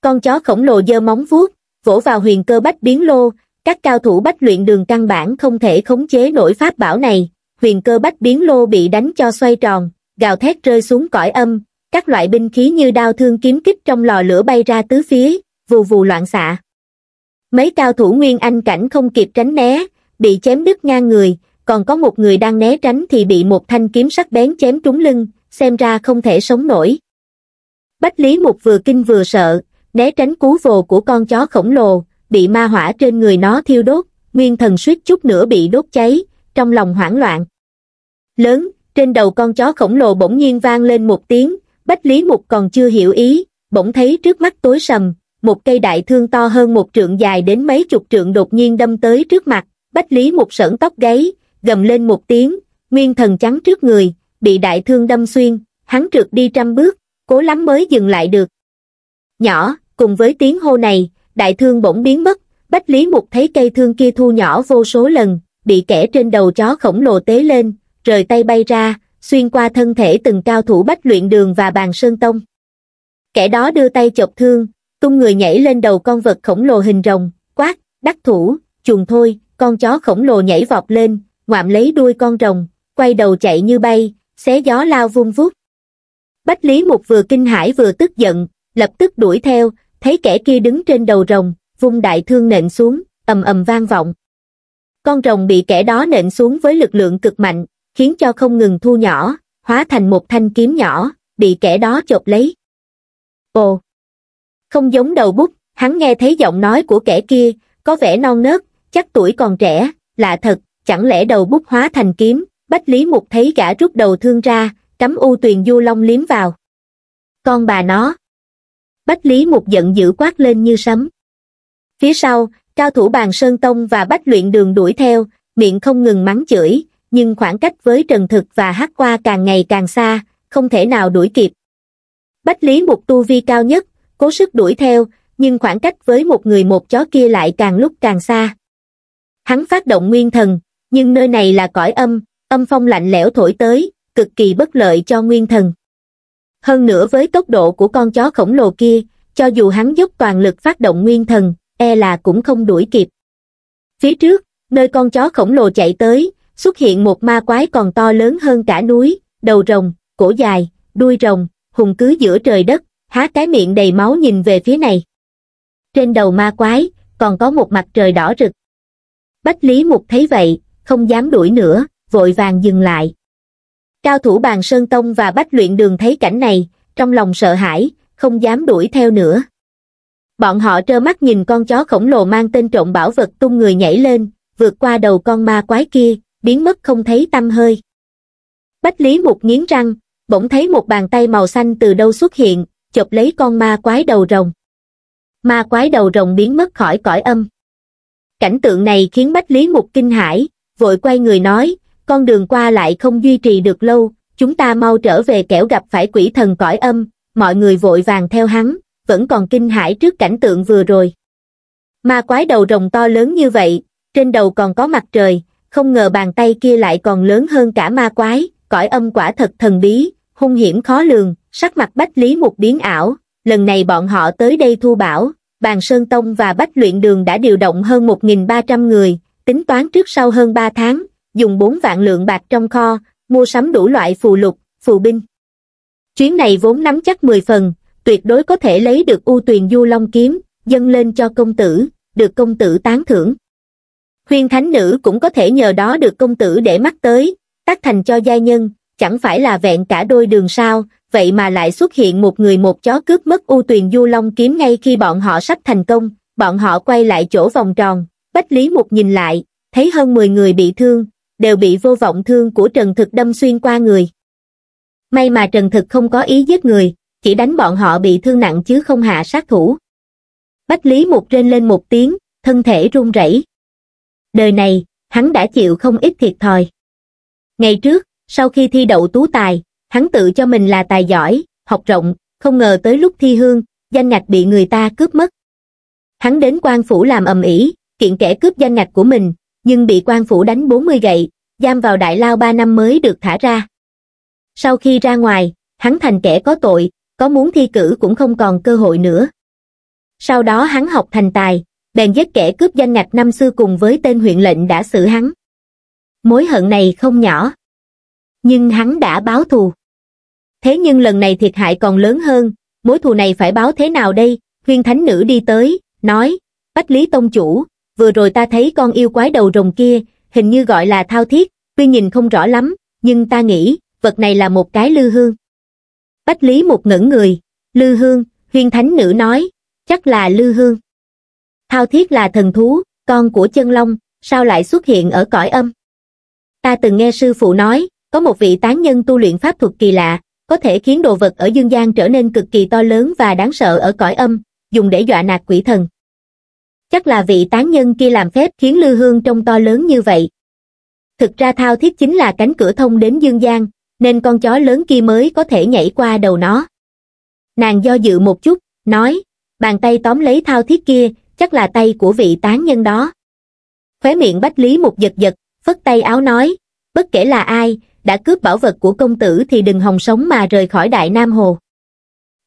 Con chó khổng lồ giơ móng vuốt, vỗ vào huyền cơ bách biến lô, các cao thủ bách luyện đường căn bản không thể khống chế nổi pháp bảo này, huyền cơ bách biến lô bị đánh cho xoay tròn, gào thét rơi xuống cõi âm, các loại binh khí như đao thương kiếm kích trong lò lửa bay ra tứ phía, vù vù loạn xạ. Mấy cao thủ nguyên anh cảnh không kịp tránh né, bị chém đứt ngang người, còn có một người đang né tránh thì bị một thanh kiếm sắc bén chém trúng lưng, xem ra không thể sống nổi. Bách Lý Mục vừa kinh vừa sợ, né tránh cú vồ của con chó khổng lồ, bị ma hỏa trên người nó thiêu đốt, nguyên thần suýt chút nữa bị đốt cháy, trong lòng hoảng loạn. Lớn, trên đầu con chó khổng lồ bỗng nhiên vang lên một tiếng, Bách Lý Mục còn chưa hiểu ý, bỗng thấy trước mắt tối sầm, một cây đại thương to hơn một trượng dài đến mấy chục trượng đột nhiên đâm tới trước mặt, Bách Lý Mục sởn tóc gáy, gầm lên một tiếng, nguyên thần trắng trước người, bị đại thương đâm xuyên, hắn trượt đi trăm bước, cố lắm mới dừng lại được. Nhỏ, cùng với tiếng hô này, đại thương bỗng biến mất, Bách Lý Mục thấy cây thương kia thu nhỏ vô số lần, bị kẻ trên đầu chó khổng lồ tế lên, rời tay bay ra, xuyên qua thân thể từng cao thủ Bách Luyện Đường và Bàn Sơn Tông. Kẻ đó đưa tay chọc thương, tung người nhảy lên đầu con vật khổng lồ hình rồng, quát, đắc thủ, chuồng thôi, con chó khổng lồ nhảy vọt lên, ngoạm lấy đuôi con rồng, quay đầu chạy như bay, xé gió lao vung vút. Bách Lý Mục vừa kinh hãi vừa tức giận, lập tức đuổi theo, thấy kẻ kia đứng trên đầu rồng, vung đại thương nện xuống, ầm ầm vang vọng. Con rồng bị kẻ đó nện xuống với lực lượng cực mạnh, khiến cho không ngừng thu nhỏ, hóa thành một thanh kiếm nhỏ, bị kẻ đó chộp lấy. Ồ! Không giống đầu bút, hắn nghe thấy giọng nói của kẻ kia, có vẻ non nớt, chắc tuổi còn trẻ, lạ thật, chẳng lẽ đầu bút hóa thành kiếm, Bách Lý Mục thấy gã rút đầu thương ra, cắm u tuyền du long liếm vào. Con bà nó! Bách Lý Mục giận dữ quát lên như sấm. Phía sau, cao thủ bàn Sơn Tông và Bách Luyện Đường đuổi theo, miệng không ngừng mắng chửi, nhưng khoảng cách với Trần Thực và Hát Qua càng ngày càng xa, không thể nào đuổi kịp. Bách Lý Mục tu vi cao nhất, cố sức đuổi theo, nhưng khoảng cách với một người một chó kia lại càng lúc càng xa. Hắn phát động nguyên thần, nhưng nơi này là cõi âm, âm phong lạnh lẽo thổi tới, cực kỳ bất lợi cho nguyên thần. Hơn nữa với tốc độ của con chó khổng lồ kia, cho dù hắn dốc toàn lực phát động nguyên thần, e là cũng không đuổi kịp. Phía trước, nơi con chó khổng lồ chạy tới, xuất hiện một ma quái còn to lớn hơn cả núi, đầu rồng, cổ dài, đuôi rồng, hùng cứ giữa trời đất, há cái miệng đầy máu nhìn về phía này. Trên đầu ma quái, còn có một mặt trời đỏ rực. Bách Lý Mục thấy vậy, không dám đuổi nữa, vội vàng dừng lại. Cao thủ bàn Sơn Tông và Bách Luyện Đường thấy cảnh này, trong lòng sợ hãi, không dám đuổi theo nữa. Bọn họ trơ mắt nhìn con chó khổng lồ mang tên trộm bảo vật tung người nhảy lên, vượt qua đầu con ma quái kia, biến mất không thấy tâm hơi. Bách Lý Mục nghiến răng, bỗng thấy một bàn tay màu xanh từ đâu xuất hiện, chụp lấy con ma quái đầu rồng. Ma quái đầu rồng biến mất khỏi cõi âm. Cảnh tượng này khiến Bách Lý Mục kinh hãi, vội quay người nói, con đường qua lại không duy trì được lâu, chúng ta mau trở về kẻo gặp phải quỷ thần cõi âm, mọi người vội vàng theo hắn, vẫn còn kinh hãi trước cảnh tượng vừa rồi. Ma quái đầu rồng to lớn như vậy, trên đầu còn có mặt trời, không ngờ bàn tay kia lại còn lớn hơn cả ma quái, cõi âm quả thật thần bí, hung hiểm khó lường, sắc mặt Bách Lý một biến ảo, lần này bọn họ tới đây thu bảo, bàn Sơn Tông và Bách Luyện Đường đã điều động hơn 1.300 người, tính toán trước sau hơn 3 tháng, dùng 4 vạn lượng bạc trong kho, mua sắm đủ loại phù lục, phù binh. Chuyến này vốn nắm chắc 10 phần, tuyệt đối có thể lấy được u tuyền du long kiếm, dâng lên cho công tử, được công tử tán thưởng. Huyên thánh nữ cũng có thể nhờ đó được công tử để mắt tới, tác thành cho gia nhân, chẳng phải là vẹn cả đôi đường sao, vậy mà lại xuất hiện một người một chó cướp mất u tuyền du long kiếm ngay khi bọn họ sắp thành công, bọn họ quay lại chỗ vòng tròn, Bách Lý Mục nhìn lại, thấy hơn 10 người bị thương, đều bị vô vọng thương của Trần Thực đâm xuyên qua người. May mà Trần Thực không có ý giết người, chỉ đánh bọn họ bị thương nặng chứ không hạ sát thủ. Bách Lý Mục rên lên một tiếng, thân thể run rẩy. Đời này, hắn đã chịu không ít thiệt thòi. Ngày trước, sau khi thi đậu tú tài, hắn tự cho mình là tài giỏi, học rộng, không ngờ tới lúc thi hương, danh ngạch bị người ta cướp mất. Hắn đến quan phủ làm ầm ĩ, kiện kẻ cướp danh ngạch của mình, nhưng bị quan phủ đánh 40 gậy, giam vào đại lao 3 năm mới được thả ra. Sau khi ra ngoài, hắn thành kẻ có tội, có muốn thi cử cũng không còn cơ hội nữa. Sau đó hắn học thành tài, bèn giết kẻ cướp danh ngạch năm xưa cùng với tên huyện lệnh đã xử hắn. Mối hận này không nhỏ. Nhưng hắn đã báo thù. Thế nhưng lần này thiệt hại còn lớn hơn, mối thù này phải báo thế nào đây? Huyên Thánh Nữ đi tới, nói, Bách Lý Tông Chủ, vừa rồi ta thấy con yêu quái đầu rồng kia, hình như gọi là thao thiết, tuy nhìn không rõ lắm, nhưng ta nghĩ, vật này là một cái lư hương. Bách Lý một ngẩn người, lư hương, huyên thánh nữ nói, chắc là lư hương. Thao thiết là thần thú, con của chân long, sao lại xuất hiện ở cõi âm? Ta từng nghe sư phụ nói, có một vị tán nhân tu luyện pháp thuật kỳ lạ, có thể khiến đồ vật ở dương gian trở nên cực kỳ to lớn và đáng sợ ở cõi âm, dùng để dọa nạt quỷ thần chắc là vị tán nhân kia làm phép khiến lư hương trông to lớn như vậy thực ra thao thiết chính là cánh cửa thông đến dương gian nên con chó lớn kia mới có thể nhảy qua đầu nó nàng do dự một chút nói bàn tay tóm lấy thao thiết kia chắc là tay của vị tán nhân đó khóe miệng bách lý một giật giật phất tay áo nói bất kể là ai đã cướp bảo vật của công tử thì đừng hòng sống mà rời khỏi đại nam hồ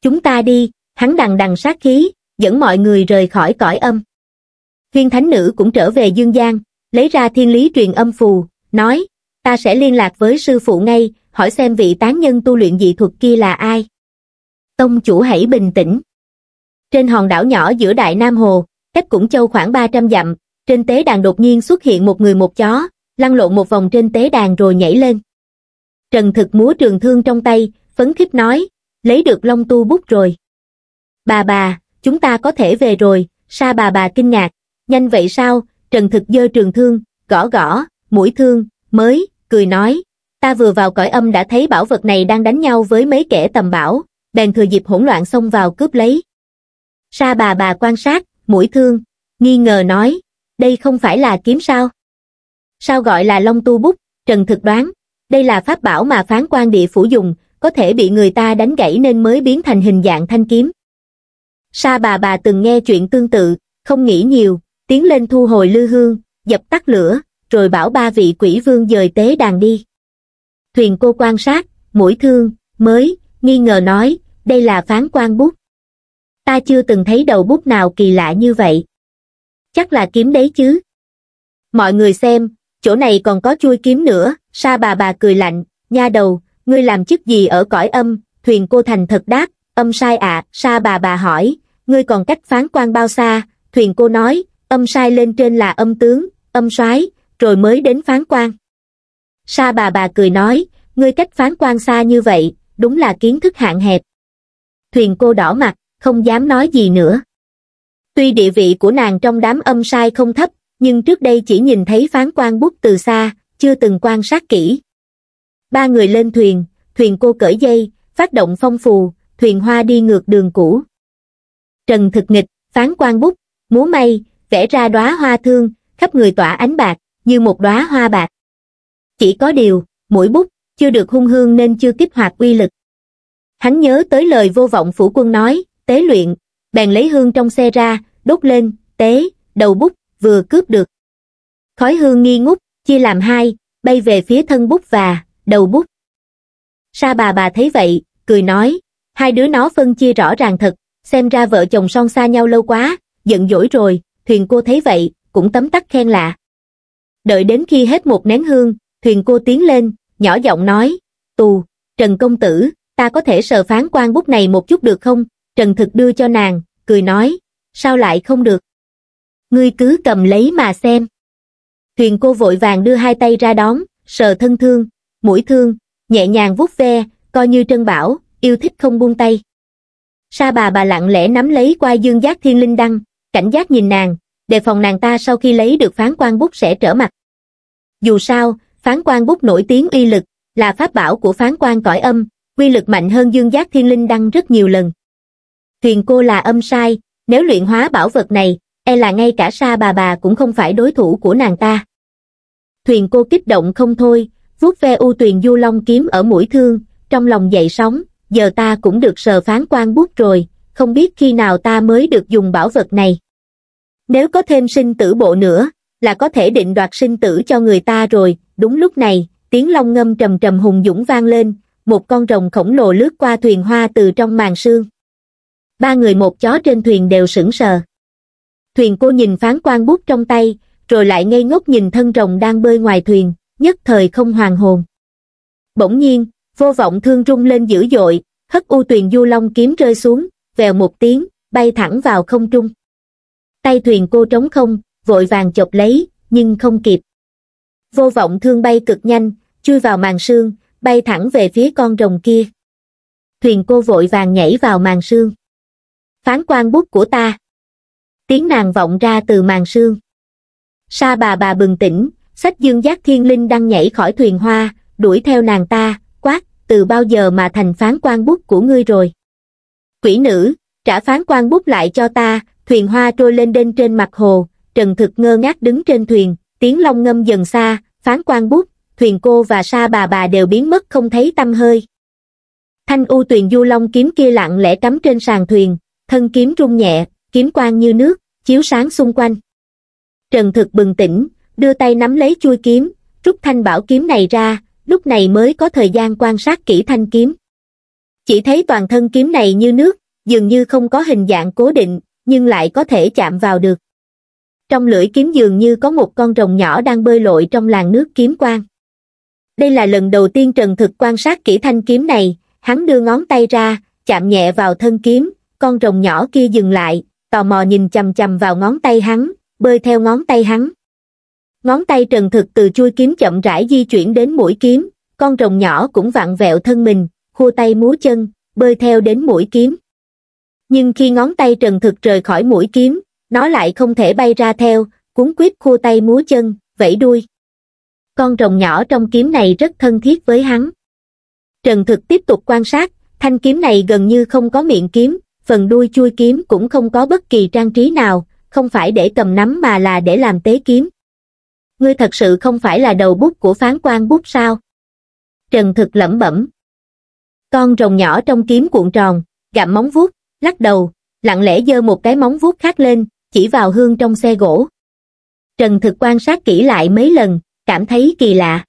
chúng ta đi hắn đằng đằng sát khí dẫn mọi người rời khỏi cõi âm Huyên Thánh Nữ cũng trở về Dương Giang, lấy ra thiên lý truyền âm phù, nói, ta sẽ liên lạc với sư phụ ngay, hỏi xem vị tán nhân tu luyện dị thuật kia là ai. Tông chủ hãy bình tĩnh. Trên hòn đảo nhỏ giữa Đại Nam Hồ, cách Cũng Châu khoảng 300 dặm, trên tế đàn đột nhiên xuất hiện một người một chó, lăn lộn một vòng trên tế đàn rồi nhảy lên. Trần Thực múa trường thương trong tay, phấn khích nói, lấy được long tu bút rồi. Bà bà, chúng ta có thể về rồi, sa bà bà kinh ngạc, Nhanh vậy sao? Trần Thực dơ trường thương, gõ gõ, mũi thương, mới, cười nói. Ta vừa vào cõi âm đã thấy bảo vật này đang đánh nhau với mấy kẻ tầm bảo, bèn thừa dịp hỗn loạn xông vào cướp lấy. Sa bà bà quan sát, mũi thương, nghi ngờ nói, đây không phải là kiếm sao? Sao gọi là long tu bút? Trần Thực đoán, đây là pháp bảo mà phán quan địa phủ dùng, có thể bị người ta đánh gãy nên mới biến thành hình dạng thanh kiếm. Sa bà bà từng nghe chuyện tương tự, không nghĩ nhiều, tiến lên thu hồi lư hương, dập tắt lửa, rồi bảo ba vị quỷ vương dời tế đàn đi. Thuyền cô quan sát, mũi thương, mới, nghi ngờ nói, đây là phán quan bút. Ta chưa từng thấy đầu bút nào kỳ lạ như vậy. Chắc là kiếm đấy chứ. Mọi người xem, chỗ này còn có chui kiếm nữa, sa bà bà cười lạnh, nha đầu, ngươi làm chức gì ở cõi âm, thuyền cô thành thật đáp, âm sai ạ, à, sa bà bà hỏi, ngươi còn cách phán quan bao xa, thuyền cô nói, âm sai lên trên là âm tướng, âm soái, rồi mới đến phán quan. Sa bà bà cười nói, ngươi cách phán quan xa như vậy, đúng là kiến thức hạn hẹp. Thuyền cô đỏ mặt, không dám nói gì nữa. Tuy địa vị của nàng trong đám âm sai không thấp, nhưng trước đây chỉ nhìn thấy phán quan bút từ xa, chưa từng quan sát kỹ. Ba người lên thuyền, thuyền cô cởi dây, phát động phong phù, thuyền hoa đi ngược đường cũ. Trần thực nghịch, phán quan bút, múa may, kể ra đóa hoa thương, khắp người tỏa ánh bạc, như một đóa hoa bạc. Chỉ có điều, mũi bút, chưa được hung hương nên chưa kích hoạt uy lực. Hắn nhớ tới lời vô vọng phủ quân nói, tế luyện, bèn lấy hương trong xe ra, đốt lên, tế, đầu bút, vừa cướp được. Khói hương nghi ngút, chia làm hai, bay về phía thân bút và đầu bút. Sa bà bà thấy vậy, cười nói, hai đứa nó phân chia rõ ràng thật, xem ra vợ chồng son xa nhau lâu quá, giận dỗi rồi, thuyền cô thấy vậy, cũng tấm tắc khen lạ. Đợi đến khi hết một nén hương, thuyền cô tiến lên, nhỏ giọng nói, tù, Trần Công Tử, ta có thể sờ phán quan bút này một chút được không? Trần Thực đưa cho nàng, cười nói, sao lại không được? Ngươi cứ cầm lấy mà xem. Thuyền cô vội vàng đưa hai tay ra đón, sờ thân thương, mũi thương, nhẹ nhàng vuốt ve, coi như trân bảo, yêu thích không buông tay. Sa bà bà lặng lẽ nắm lấy qua dương giác thiên linh đăng, cảnh giác nhìn nàng, đề phòng nàng ta sau khi lấy được phán quan bút sẽ trở mặt. Dù sao, phán quan bút nổi tiếng uy lực, là pháp bảo của phán quan cõi âm, uy lực mạnh hơn dương giác thiên linh đăng rất nhiều lần. Thuyền cô là âm sai, nếu luyện hóa bảo vật này, e là ngay cả sa bà bà cũng không phải đối thủ của nàng ta. Thuyền cô kích động không thôi, vuốt ve u tuyền du long kiếm ở mũi thương, trong lòng dậy sóng, giờ ta cũng được sờ phán quan bút rồi, không biết khi nào ta mới được dùng bảo vật này. Nếu có thêm sinh tử bộ nữa, là có thể định đoạt sinh tử cho người ta rồi, đúng lúc này, tiếng long ngâm trầm trầm hùng dũng vang lên, một con rồng khổng lồ lướt qua thuyền hoa từ trong màn sương. Ba người một chó trên thuyền đều sững sờ. Thuyền cô nhìn phán quan bút trong tay, rồi lại ngây ngốc nhìn thân rồng đang bơi ngoài thuyền, nhất thời không hoàng hồn. Bỗng nhiên, vô vọng thương rung lên dữ dội, hất u tuyền du long kiếm rơi xuống, vèo một tiếng, bay thẳng vào không trung. Tay thuyền cô trống không, vội vàng chộp lấy, nhưng không kịp. Vô vọng thương bay cực nhanh, chui vào màn sương, bay thẳng về phía con rồng kia. Thuyền cô vội vàng nhảy vào màn sương. Phán quan bút của ta. Tiếng nàng vọng ra từ màn sương. Sa bà bà bừng tỉnh, sách dương giác thiên linh đang nhảy khỏi thuyền hoa, đuổi theo nàng ta, quát, từ bao giờ mà thành phán quan bút của ngươi rồi quỷ nữ, trả phán quan bút lại cho ta, thuyền hoa trôi lên đên trên mặt hồ, Trần Thực ngơ ngác đứng trên thuyền, tiếng long ngâm dần xa, phán quan bút, thuyền cô và sa bà bà đều biến mất không thấy tâm hơi. Thanh u tuyền du long kiếm kia lặng lẽ cắm trên sàn thuyền, thân kiếm rung nhẹ, kiếm quang như nước, chiếu sáng xung quanh. Trần Thực bừng tỉnh, đưa tay nắm lấy chui kiếm, rút thanh bảo kiếm này ra, lúc này mới có thời gian quan sát kỹ thanh kiếm chỉ thấy toàn thân kiếm này như nước dường như không có hình dạng cố định nhưng lại có thể chạm vào được trong lưỡi kiếm dường như có một con rồng nhỏ đang bơi lội trong làn nước kiếm quang đây là lần đầu tiên trần thực quan sát kỹ thanh kiếm này hắn đưa ngón tay ra chạm nhẹ vào thân kiếm con rồng nhỏ kia dừng lại tò mò nhìn chầm chầm vào ngón tay hắn bơi theo ngón tay hắn ngón tay trần thực từ chui kiếm chậm rãi di chuyển đến mũi kiếm con rồng nhỏ cũng vặn vẹo thân mình khua tay múa chân, bơi theo đến mũi kiếm. Nhưng khi ngón tay trần thực rời khỏi mũi kiếm, nó lại không thể bay ra theo, cuốn quýt khu tay múa chân, vẫy đuôi. Con rồng nhỏ trong kiếm này rất thân thiết với hắn. Trần thực tiếp tục quan sát, thanh kiếm này gần như không có miệng kiếm, phần đuôi chui kiếm cũng không có bất kỳ trang trí nào, không phải để cầm nắm mà là để làm tế kiếm. Ngươi thật sự không phải là đầu bút của phán quan bút sao? Trần thực lẩm bẩm, con rồng nhỏ trong kiếm cuộn tròn, gặm móng vuốt, lắc đầu, lặng lẽ giơ một cái móng vuốt khác lên, chỉ vào hương trong xe gỗ. Trần Thực quan sát kỹ lại mấy lần, cảm thấy kỳ lạ.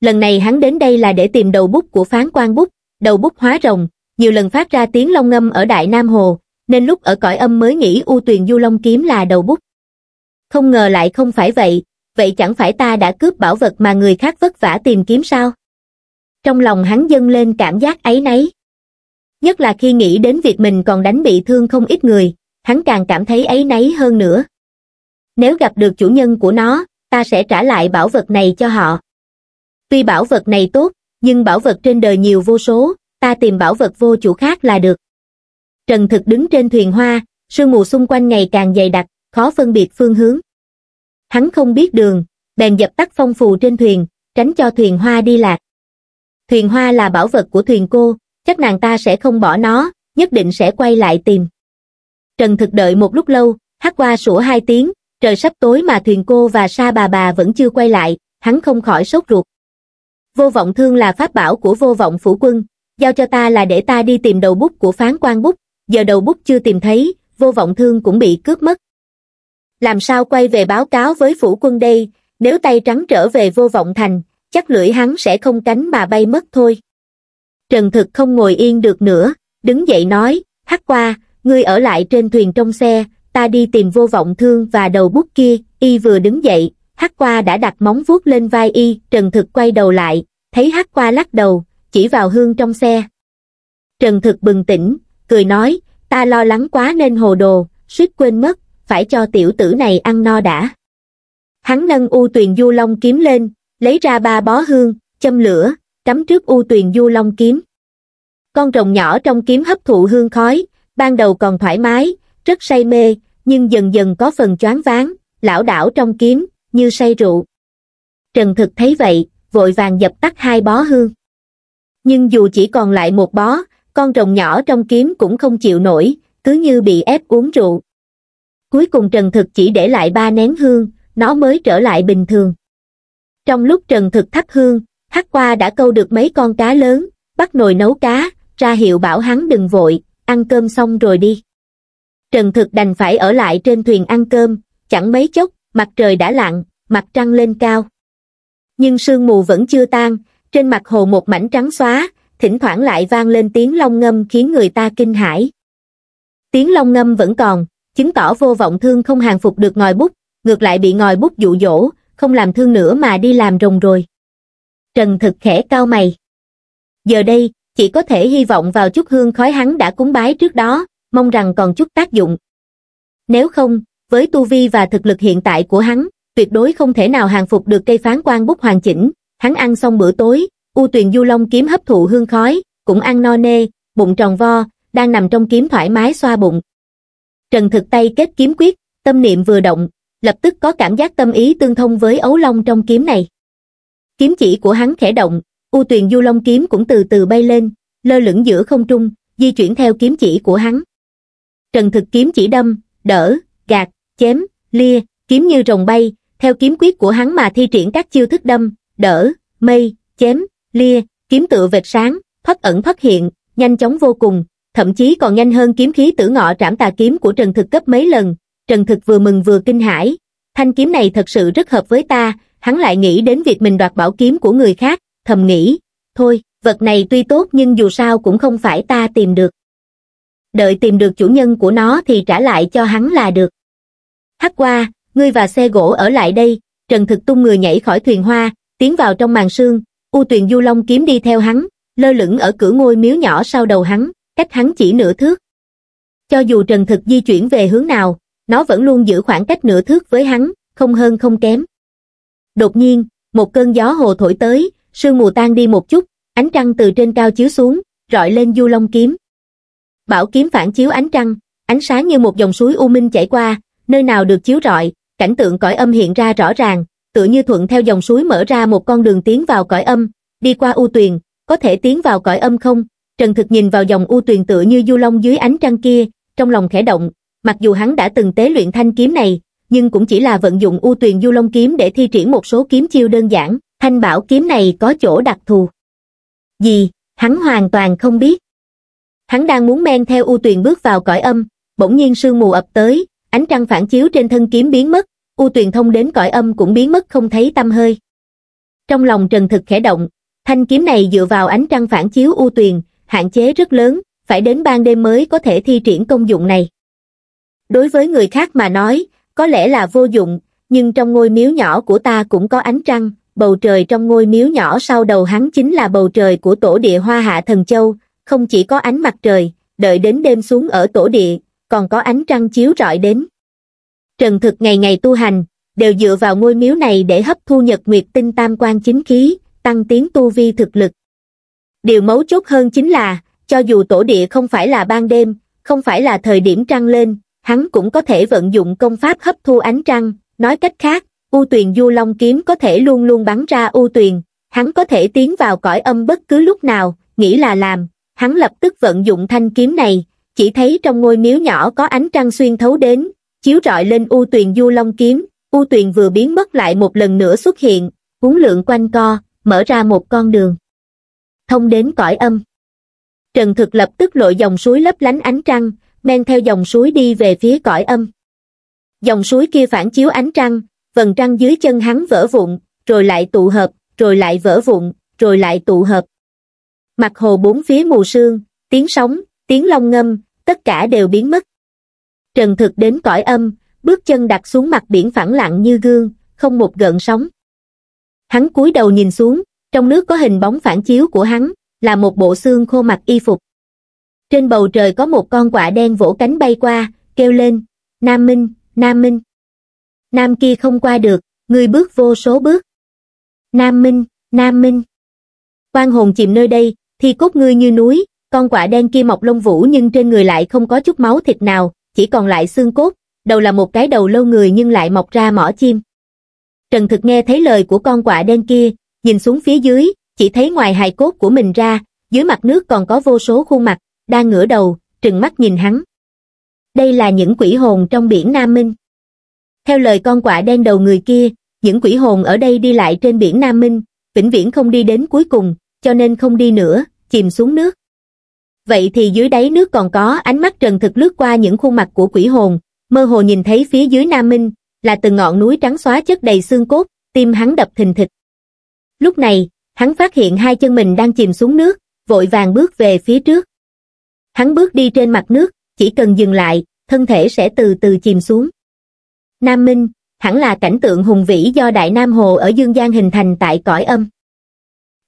Lần này hắn đến đây là để tìm đầu bút của phán quan bút, đầu bút hóa rồng, nhiều lần phát ra tiếng long ngâm ở Đại Nam Hồ, nên lúc ở cõi âm mới nghĩ U Tuyền Du Long kiếm là đầu bút. Không ngờ lại không phải vậy, vậy chẳng phải ta đã cướp bảo vật mà người khác vất vả tìm kiếm sao? trong lòng hắn dâng lên cảm giác ấy nấy nhất là khi nghĩ đến việc mình còn đánh bị thương không ít người hắn càng cảm thấy ấy nấy hơn nữa nếu gặp được chủ nhân của nó ta sẽ trả lại bảo vật này cho họ tuy bảo vật này tốt nhưng bảo vật trên đời nhiều vô số ta tìm bảo vật vô chủ khác là được trần thực đứng trên thuyền hoa sương mù xung quanh ngày càng dày đặc khó phân biệt phương hướng hắn không biết đường bèn dập tắt phong phù trên thuyền tránh cho thuyền hoa đi lạc Thuyền hoa là bảo vật của thuyền cô, chắc nàng ta sẽ không bỏ nó, nhất định sẽ quay lại tìm. Trần thực đợi một lúc lâu, hát qua sủa hai tiếng, trời sắp tối mà thuyền cô và sa bà bà vẫn chưa quay lại, hắn không khỏi sốt ruột. Vô vọng thương là pháp bảo của vô vọng phủ quân, giao cho ta là để ta đi tìm đầu bút của phán quan bút, giờ đầu bút chưa tìm thấy, vô vọng thương cũng bị cướp mất. Làm sao quay về báo cáo với phủ quân đây, nếu tay trắng trở về vô vọng thành, chắc lưỡi hắn sẽ không cánh mà bay mất thôi. Trần Thực không ngồi yên được nữa, đứng dậy nói, hắc qua, ngươi ở lại trên thuyền trong xe, ta đi tìm vô vọng thương và đầu bút kia, y vừa đứng dậy, hắc qua đã đặt móng vuốt lên vai y, Trần Thực quay đầu lại, thấy hắc qua lắc đầu, chỉ vào hương trong xe. Trần Thực bừng tỉnh, cười nói, ta lo lắng quá nên hồ đồ, suýt quên mất, phải cho tiểu tử này ăn no đã. Hắn nâng u tuyền du long kiếm lên, lấy ra ba bó hương châm lửa cắm trước u tuyền du long kiếm con rồng nhỏ trong kiếm hấp thụ hương khói ban đầu còn thoải mái rất say mê nhưng dần dần có phần choáng váng lão đảo trong kiếm như say rượu trần thực thấy vậy vội vàng dập tắt hai bó hương nhưng dù chỉ còn lại một bó con rồng nhỏ trong kiếm cũng không chịu nổi cứ như bị ép uống rượu cuối cùng trần thực chỉ để lại ba nén hương nó mới trở lại bình thường trong lúc trần thực thắp hương hắc qua đã câu được mấy con cá lớn bắt nồi nấu cá ra hiệu bảo hắn đừng vội ăn cơm xong rồi đi trần thực đành phải ở lại trên thuyền ăn cơm chẳng mấy chốc mặt trời đã lặn mặt trăng lên cao nhưng sương mù vẫn chưa tan trên mặt hồ một mảnh trắng xóa thỉnh thoảng lại vang lên tiếng long ngâm khiến người ta kinh hãi tiếng long ngâm vẫn còn chứng tỏ vô vọng thương không hàng phục được ngòi bút ngược lại bị ngòi bút dụ dỗ không làm thương nữa mà đi làm rồng rồi. Trần thực khẽ cao mày. Giờ đây, chỉ có thể hy vọng vào chút hương khói hắn đã cúng bái trước đó, mong rằng còn chút tác dụng. Nếu không, với tu vi và thực lực hiện tại của hắn, tuyệt đối không thể nào hàng phục được cây phán quan bút hoàn chỉnh. Hắn ăn xong bữa tối, U Tuyền Du Long kiếm hấp thụ hương khói, cũng ăn no nê, bụng tròn vo, đang nằm trong kiếm thoải mái xoa bụng. Trần thực tay kết kiếm quyết, tâm niệm vừa động, lập tức có cảm giác tâm ý tương thông với ấu long trong kiếm này kiếm chỉ của hắn khẽ động u tuyền du long kiếm cũng từ từ bay lên lơ lửng giữa không trung di chuyển theo kiếm chỉ của hắn trần thực kiếm chỉ đâm đỡ gạt chém lia kiếm như rồng bay theo kiếm quyết của hắn mà thi triển các chiêu thức đâm đỡ mây chém lia kiếm tựa vệt sáng thoát ẩn thoát hiện nhanh chóng vô cùng thậm chí còn nhanh hơn kiếm khí tử ngọ trảm tà kiếm của trần thực cấp mấy lần Trần Thực vừa mừng vừa kinh hãi. Thanh kiếm này thật sự rất hợp với ta, hắn lại nghĩ đến việc mình đoạt bảo kiếm của người khác, thầm nghĩ, thôi, vật này tuy tốt nhưng dù sao cũng không phải ta tìm được. Đợi tìm được chủ nhân của nó thì trả lại cho hắn là được. Hắc qua, ngươi và xe gỗ ở lại đây, Trần Thực tung người nhảy khỏi thuyền hoa, tiến vào trong màn sương, U Tuyền Du Long kiếm đi theo hắn, lơ lửng ở cửa ngôi miếu nhỏ sau đầu hắn, cách hắn chỉ nửa thước. Cho dù Trần Thực di chuyển về hướng nào, nó vẫn luôn giữ khoảng cách nửa thước với hắn, không hơn không kém. Đột nhiên, một cơn gió hồ thổi tới, sương mù tan đi một chút, ánh trăng từ trên cao chiếu xuống, rọi lên du long kiếm. Bảo kiếm phản chiếu ánh trăng, ánh sáng như một dòng suối u minh chảy qua, nơi nào được chiếu rọi, cảnh tượng cõi âm hiện ra rõ ràng, tựa như thuận theo dòng suối mở ra một con đường tiến vào cõi âm, đi qua u tuyền, có thể tiến vào cõi âm không? Trần Thực nhìn vào dòng u tuyền tựa như du long dưới ánh trăng kia, trong lòng khẽ động, mặc dù hắn đã từng tế luyện thanh kiếm này nhưng cũng chỉ là vận dụng u tuyền du long kiếm để thi triển một số kiếm chiêu đơn giản thanh bảo kiếm này có chỗ đặc thù gì hắn hoàn toàn không biết hắn đang muốn men theo u tuyền bước vào cõi âm bỗng nhiên sương mù ập tới ánh trăng phản chiếu trên thân kiếm biến mất u tuyền thông đến cõi âm cũng biến mất không thấy tâm hơi trong lòng trần thực khẽ động thanh kiếm này dựa vào ánh trăng phản chiếu u tuyền hạn chế rất lớn phải đến ban đêm mới có thể thi triển công dụng này đối với người khác mà nói, có lẽ là vô dụng, nhưng trong ngôi miếu nhỏ của ta cũng có ánh trăng, bầu trời trong ngôi miếu nhỏ sau đầu hắn chính là bầu trời của tổ địa hoa hạ thần châu, không chỉ có ánh mặt trời, đợi đến đêm xuống ở tổ địa, còn có ánh trăng chiếu rọi đến. Trần thực ngày ngày tu hành, đều dựa vào ngôi miếu này để hấp thu nhật nguyệt tinh tam quan chính khí, tăng tiến tu vi thực lực. Điều mấu chốt hơn chính là, cho dù tổ địa không phải là ban đêm, không phải là thời điểm trăng lên, hắn cũng có thể vận dụng công pháp hấp thu ánh trăng nói cách khác u tuyền du long kiếm có thể luôn luôn bắn ra u tuyền hắn có thể tiến vào cõi âm bất cứ lúc nào nghĩ là làm hắn lập tức vận dụng thanh kiếm này chỉ thấy trong ngôi miếu nhỏ có ánh trăng xuyên thấu đến chiếu rọi lên u tuyền du long kiếm u tuyền vừa biến mất lại một lần nữa xuất hiện cuốn lượng quanh co mở ra một con đường thông đến cõi âm trần thực lập tức lội dòng suối lấp lánh ánh trăng men theo dòng suối đi về phía cõi âm. Dòng suối kia phản chiếu ánh trăng, vần trăng dưới chân hắn vỡ vụn, rồi lại tụ hợp, rồi lại vỡ vụn, rồi lại tụ hợp. Mặt hồ bốn phía mù sương, tiếng sóng, tiếng long ngâm, tất cả đều biến mất. Trần thực đến cõi âm, bước chân đặt xuống mặt biển phẳng lặng như gương, không một gợn sóng. Hắn cúi đầu nhìn xuống, trong nước có hình bóng phản chiếu của hắn, là một bộ xương khô mặc y phục trên bầu trời có một con quạ đen vỗ cánh bay qua, kêu lên, Nam Minh, Nam Minh. Nam kia không qua được, người bước vô số bước. Nam Minh, Nam Minh. quan hồn chìm nơi đây, thi cốt ngươi như núi, con quạ đen kia mọc lông vũ nhưng trên người lại không có chút máu thịt nào, chỉ còn lại xương cốt, đầu là một cái đầu lâu người nhưng lại mọc ra mỏ chim. Trần Thực nghe thấy lời của con quạ đen kia, nhìn xuống phía dưới, chỉ thấy ngoài hài cốt của mình ra, dưới mặt nước còn có vô số khuôn mặt, đang ngửa đầu trừng mắt nhìn hắn đây là những quỷ hồn trong biển nam minh theo lời con quạ đen đầu người kia những quỷ hồn ở đây đi lại trên biển nam minh vĩnh viễn không đi đến cuối cùng cho nên không đi nữa chìm xuống nước vậy thì dưới đáy nước còn có ánh mắt trần thực lướt qua những khuôn mặt của quỷ hồn mơ hồ nhìn thấy phía dưới nam minh là từng ngọn núi trắng xóa chất đầy xương cốt tim hắn đập thình thịch lúc này hắn phát hiện hai chân mình đang chìm xuống nước vội vàng bước về phía trước Hắn bước đi trên mặt nước, chỉ cần dừng lại, thân thể sẽ từ từ chìm xuống. Nam Minh, hẳn là cảnh tượng hùng vĩ do Đại Nam Hồ ở Dương Giang hình thành tại cõi âm.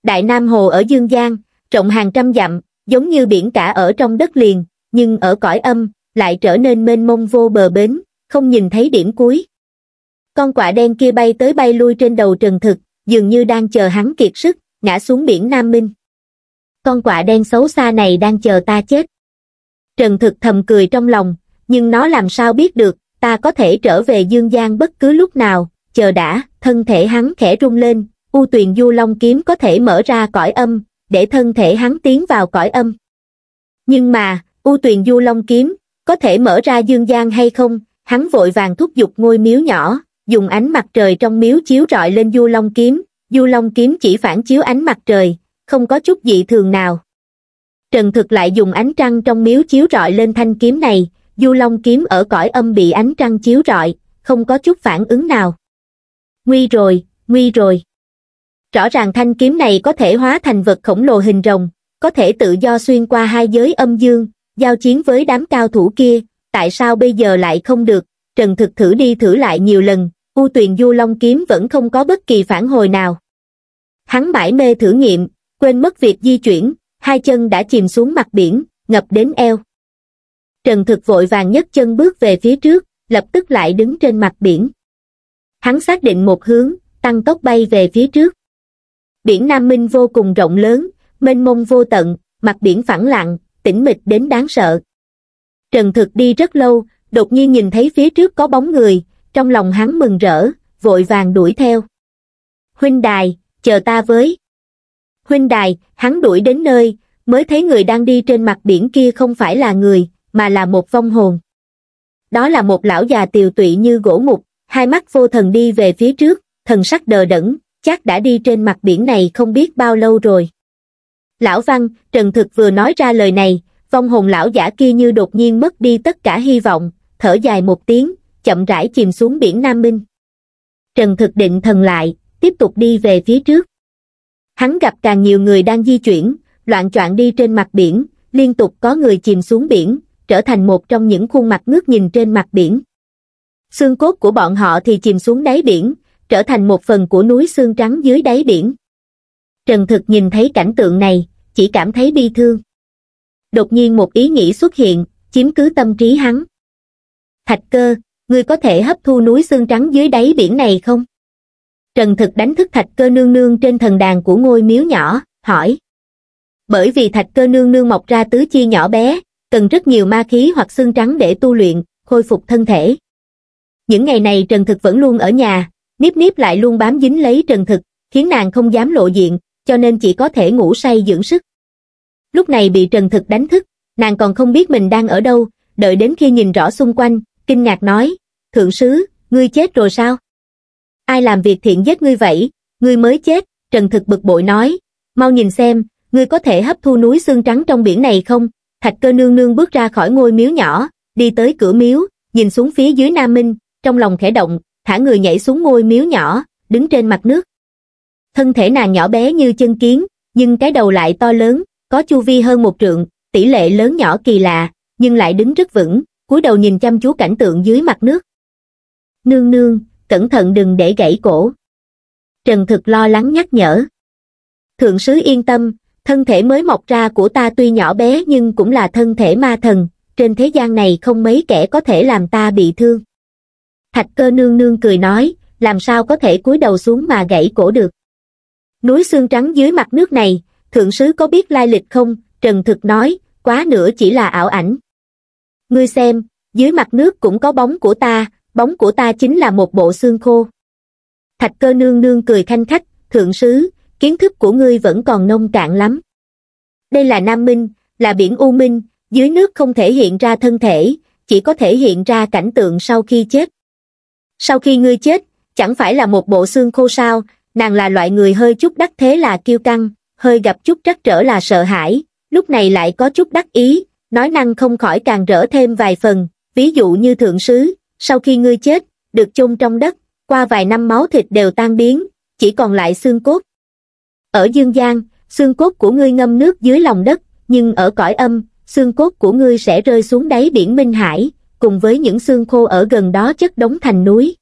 Đại Nam Hồ ở Dương Giang, rộng hàng trăm dặm, giống như biển cả ở trong đất liền, nhưng ở cõi âm, lại trở nên mênh mông vô bờ bến, không nhìn thấy điểm cuối. Con quạ đen kia bay tới bay lui trên đầu trần thực, dường như đang chờ hắn kiệt sức, ngã xuống biển Nam Minh. Con quạ đen xấu xa này đang chờ ta chết. Trần Thực thầm cười trong lòng, nhưng nó làm sao biết được, ta có thể trở về dương gian bất cứ lúc nào, chờ đã, thân thể hắn khẽ rung lên, u tuyền du long kiếm có thể mở ra cõi âm, để thân thể hắn tiến vào cõi âm. Nhưng mà, u tuyền du long kiếm, có thể mở ra dương gian hay không, hắn vội vàng thúc giục ngôi miếu nhỏ, dùng ánh mặt trời trong miếu chiếu rọi lên du long kiếm, du long kiếm chỉ phản chiếu ánh mặt trời, không có chút dị thường nào trần thực lại dùng ánh trăng trong miếu chiếu rọi lên thanh kiếm này du long kiếm ở cõi âm bị ánh trăng chiếu rọi không có chút phản ứng nào nguy rồi nguy rồi rõ ràng thanh kiếm này có thể hóa thành vật khổng lồ hình rồng có thể tự do xuyên qua hai giới âm dương giao chiến với đám cao thủ kia tại sao bây giờ lại không được trần thực thử đi thử lại nhiều lần u tuyền du long kiếm vẫn không có bất kỳ phản hồi nào hắn mãi mê thử nghiệm quên mất việc di chuyển hai chân đã chìm xuống mặt biển, ngập đến eo. Trần Thực vội vàng nhấc chân bước về phía trước, lập tức lại đứng trên mặt biển. Hắn xác định một hướng, tăng tốc bay về phía trước. Biển Nam Minh vô cùng rộng lớn, mênh mông vô tận, mặt biển phẳng lặng, tĩnh mịch đến đáng sợ. Trần Thực đi rất lâu, đột nhiên nhìn thấy phía trước có bóng người, trong lòng hắn mừng rỡ, vội vàng đuổi theo. Huynh đài, chờ ta với huynh đài hắn đuổi đến nơi mới thấy người đang đi trên mặt biển kia không phải là người mà là một vong hồn đó là một lão già tiều tụy như gỗ mục hai mắt vô thần đi về phía trước thần sắc đờ đẫn chắc đã đi trên mặt biển này không biết bao lâu rồi lão văn trần thực vừa nói ra lời này vong hồn lão giả kia như đột nhiên mất đi tất cả hy vọng thở dài một tiếng chậm rãi chìm xuống biển nam minh trần thực định thần lại tiếp tục đi về phía trước Hắn gặp càng nhiều người đang di chuyển, loạn choạng đi trên mặt biển, liên tục có người chìm xuống biển, trở thành một trong những khuôn mặt ngước nhìn trên mặt biển. Xương cốt của bọn họ thì chìm xuống đáy biển, trở thành một phần của núi xương trắng dưới đáy biển. Trần Thực nhìn thấy cảnh tượng này, chỉ cảm thấy bi thương. Đột nhiên một ý nghĩ xuất hiện, chiếm cứ tâm trí hắn. Thạch cơ, ngươi có thể hấp thu núi xương trắng dưới đáy biển này không? trần thực đánh thức thạch cơ nương nương trên thần đàn của ngôi miếu nhỏ hỏi bởi vì thạch cơ nương nương mọc ra tứ chi nhỏ bé cần rất nhiều ma khí hoặc xương trắng để tu luyện khôi phục thân thể những ngày này trần thực vẫn luôn ở nhà níp níp lại luôn bám dính lấy trần thực khiến nàng không dám lộ diện cho nên chỉ có thể ngủ say dưỡng sức lúc này bị trần thực đánh thức nàng còn không biết mình đang ở đâu đợi đến khi nhìn rõ xung quanh kinh ngạc nói thượng sứ ngươi chết rồi sao ai làm việc thiện giết ngươi vậy, ngươi mới chết, Trần Thực bực bội nói, mau nhìn xem, ngươi có thể hấp thu núi xương trắng trong biển này không? Thạch cơ nương nương bước ra khỏi ngôi miếu nhỏ, đi tới cửa miếu, nhìn xuống phía dưới Nam Minh, trong lòng khẽ động, thả người nhảy xuống ngôi miếu nhỏ, đứng trên mặt nước. Thân thể nàng nhỏ bé như chân kiến, nhưng cái đầu lại to lớn, có chu vi hơn một trượng, tỷ lệ lớn nhỏ kỳ lạ, nhưng lại đứng rất vững, cúi đầu nhìn chăm chú cảnh tượng dưới mặt nước. Nương nương, cẩn thận đừng để gãy cổ. Trần Thực lo lắng nhắc nhở. Thượng sứ yên tâm, thân thể mới mọc ra của ta tuy nhỏ bé nhưng cũng là thân thể ma thần, trên thế gian này không mấy kẻ có thể làm ta bị thương. Thạch cơ nương nương cười nói, làm sao có thể cúi đầu xuống mà gãy cổ được. Núi xương trắng dưới mặt nước này, thượng sứ có biết lai lịch không? Trần Thực nói, quá nữa chỉ là ảo ảnh. Ngươi xem, dưới mặt nước cũng có bóng của ta, bóng của ta chính là một bộ xương khô. Thạch cơ nương nương cười khanh khách, thượng sứ, kiến thức của ngươi vẫn còn nông cạn lắm. Đây là Nam Minh, là biển U Minh, dưới nước không thể hiện ra thân thể, chỉ có thể hiện ra cảnh tượng sau khi chết. Sau khi ngươi chết, chẳng phải là một bộ xương khô sao, nàng là loại người hơi chút đắc thế là kiêu căng, hơi gặp chút trắc trở là sợ hãi, lúc này lại có chút đắc ý, nói năng không khỏi càng rỡ thêm vài phần, ví dụ như thượng sứ, sau khi ngươi chết được chôn trong đất qua vài năm máu thịt đều tan biến chỉ còn lại xương cốt ở dương gian xương cốt của ngươi ngâm nước dưới lòng đất nhưng ở cõi âm xương cốt của ngươi sẽ rơi xuống đáy biển minh hải cùng với những xương khô ở gần đó chất đống thành núi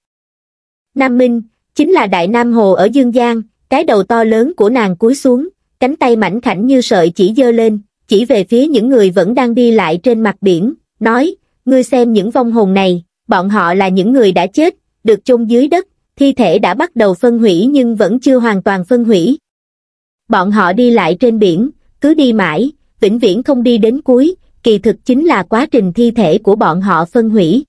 nam minh chính là đại nam hồ ở dương gian cái đầu to lớn của nàng cúi xuống cánh tay mảnh khảnh như sợi chỉ giơ lên chỉ về phía những người vẫn đang đi lại trên mặt biển nói ngươi xem những vong hồn này bọn họ là những người đã chết, được chôn dưới đất, thi thể đã bắt đầu phân hủy nhưng vẫn chưa hoàn toàn phân hủy. Bọn họ đi lại trên biển, cứ đi mãi, vĩnh viễn không đi đến cuối, kỳ thực chính là quá trình thi thể của bọn họ phân hủy.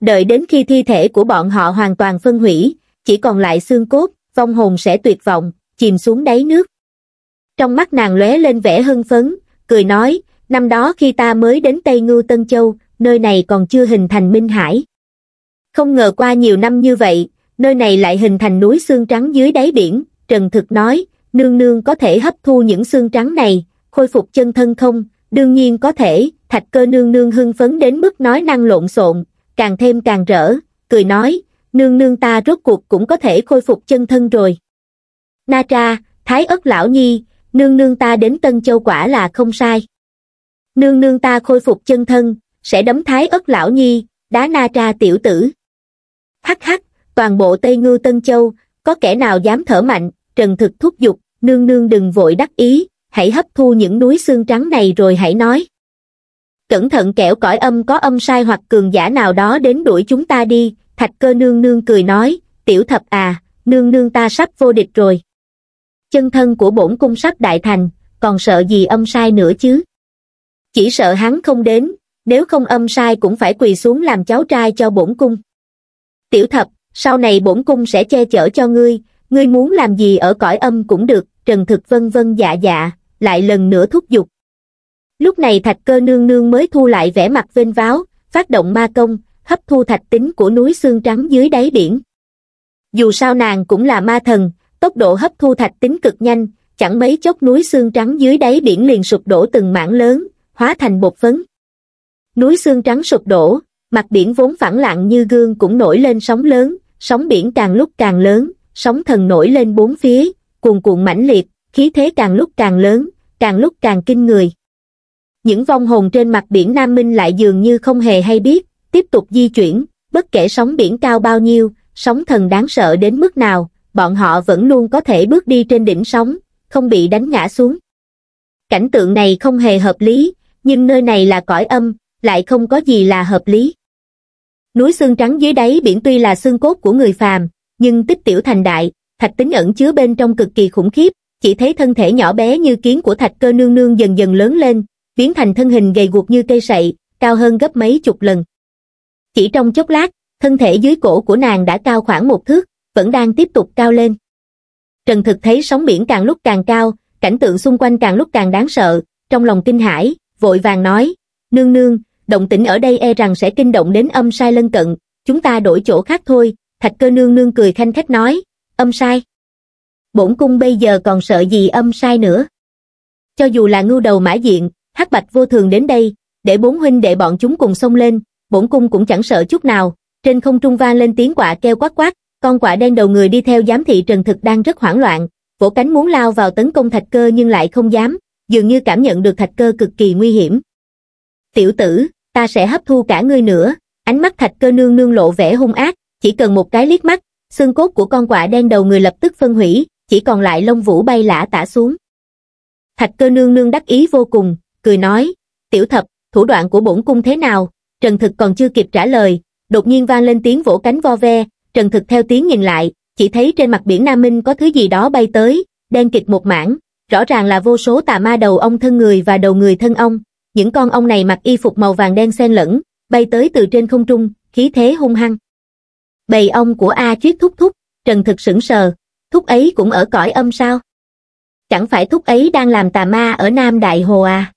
Đợi đến khi thi thể của bọn họ hoàn toàn phân hủy, chỉ còn lại xương cốt, vong hồn sẽ tuyệt vọng, chìm xuống đáy nước. Trong mắt nàng lóe lên vẻ hưng phấn, cười nói, năm đó khi ta mới đến Tây Ngưu Tân Châu, nơi này còn chưa hình thành Minh Hải. Không ngờ qua nhiều năm như vậy, nơi này lại hình thành núi xương trắng dưới đáy biển, Trần Thực nói, nương nương có thể hấp thu những xương trắng này, khôi phục chân thân không? Đương nhiên có thể, thạch cơ nương nương hưng phấn đến mức nói năng lộn xộn, càng thêm càng rỡ, cười nói, nương nương ta rốt cuộc cũng có thể khôi phục chân thân rồi. Na tra, thái ất lão nhi, nương nương ta đến Tân Châu quả là không sai. Nương nương ta khôi phục chân thân, sẽ đấm thái ất lão nhi, đá na tra tiểu tử. Hắc hắc, toàn bộ Tây Ngư Tân Châu, có kẻ nào dám thở mạnh, trần thực thúc giục, nương nương đừng vội đắc ý, hãy hấp thu những núi xương trắng này rồi hãy nói. Cẩn thận kẻo cõi âm có âm sai hoặc cường giả nào đó đến đuổi chúng ta đi, thạch cơ nương nương cười nói, tiểu thập à, nương nương ta sắp vô địch rồi. Chân thân của bổn cung sắp đại thành, còn sợ gì âm sai nữa chứ? Chỉ sợ hắn không đến, nếu không âm sai cũng phải quỳ xuống làm cháu trai cho bổn cung tiểu thập sau này bổn cung sẽ che chở cho ngươi ngươi muốn làm gì ở cõi âm cũng được trần thực vân vân dạ dạ lại lần nữa thúc giục lúc này thạch cơ nương nương mới thu lại vẻ mặt vênh váo phát động ma công hấp thu thạch tính của núi xương trắng dưới đáy biển dù sao nàng cũng là ma thần tốc độ hấp thu thạch tính cực nhanh chẳng mấy chốc núi xương trắng dưới đáy biển liền sụp đổ từng mảng lớn hóa thành bột phấn núi xương trắng sụp đổ, mặt biển vốn phẳng lặng như gương cũng nổi lên sóng lớn, sóng biển càng lúc càng lớn, sóng thần nổi lên bốn phía, cuồn cuộn mãnh liệt, khí thế càng lúc càng lớn, càng lúc càng kinh người. Những vong hồn trên mặt biển Nam Minh lại dường như không hề hay biết, tiếp tục di chuyển, bất kể sóng biển cao bao nhiêu, sóng thần đáng sợ đến mức nào, bọn họ vẫn luôn có thể bước đi trên đỉnh sóng, không bị đánh ngã xuống. Cảnh tượng này không hề hợp lý, nhưng nơi này là cõi âm, lại không có gì là hợp lý. Núi xương trắng dưới đáy biển tuy là xương cốt của người phàm, nhưng tích tiểu thành đại, thạch tính ẩn chứa bên trong cực kỳ khủng khiếp, chỉ thấy thân thể nhỏ bé như kiến của thạch cơ nương nương dần dần lớn lên, biến thành thân hình gầy guộc như cây sậy, cao hơn gấp mấy chục lần. Chỉ trong chốc lát, thân thể dưới cổ của nàng đã cao khoảng một thước, vẫn đang tiếp tục cao lên. Trần Thực thấy sóng biển càng lúc càng cao, cảnh tượng xung quanh càng lúc càng đáng sợ, trong lòng kinh hãi, vội vàng nói, nương nương, động tĩnh ở đây e rằng sẽ kinh động đến âm sai lân cận, chúng ta đổi chỗ khác thôi, thạch cơ nương nương cười khanh khách nói, âm sai. Bổn cung bây giờ còn sợ gì âm sai nữa. Cho dù là ngưu đầu mã diện, hắc bạch vô thường đến đây, để bốn huynh đệ bọn chúng cùng xông lên, bổn cung cũng chẳng sợ chút nào, trên không trung vang lên tiếng quạ kêu quát quát, con quạ đen đầu người đi theo giám thị Trần Thực đang rất hoảng loạn, vỗ cánh muốn lao vào tấn công thạch cơ nhưng lại không dám, dường như cảm nhận được thạch cơ cực kỳ nguy hiểm. Tiểu tử, ta sẽ hấp thu cả ngươi nữa ánh mắt thạch cơ nương nương lộ vẻ hung ác chỉ cần một cái liếc mắt xương cốt của con quạ đen đầu người lập tức phân hủy chỉ còn lại lông vũ bay lả tả xuống thạch cơ nương nương đắc ý vô cùng cười nói tiểu thập thủ đoạn của bổn cung thế nào trần thực còn chưa kịp trả lời đột nhiên vang lên tiếng vỗ cánh vo ve trần thực theo tiếng nhìn lại chỉ thấy trên mặt biển nam minh có thứ gì đó bay tới đen kịch một mảng rõ ràng là vô số tà ma đầu ông thân người và đầu người thân ông những con ong này mặc y phục màu vàng đen xen lẫn, bay tới từ trên không trung, khí thế hung hăng. Bầy ong của A Chuyết thúc thúc, Trần Thực sững sờ, thúc ấy cũng ở cõi âm sao? Chẳng phải thúc ấy đang làm tà ma ở Nam Đại Hồ à?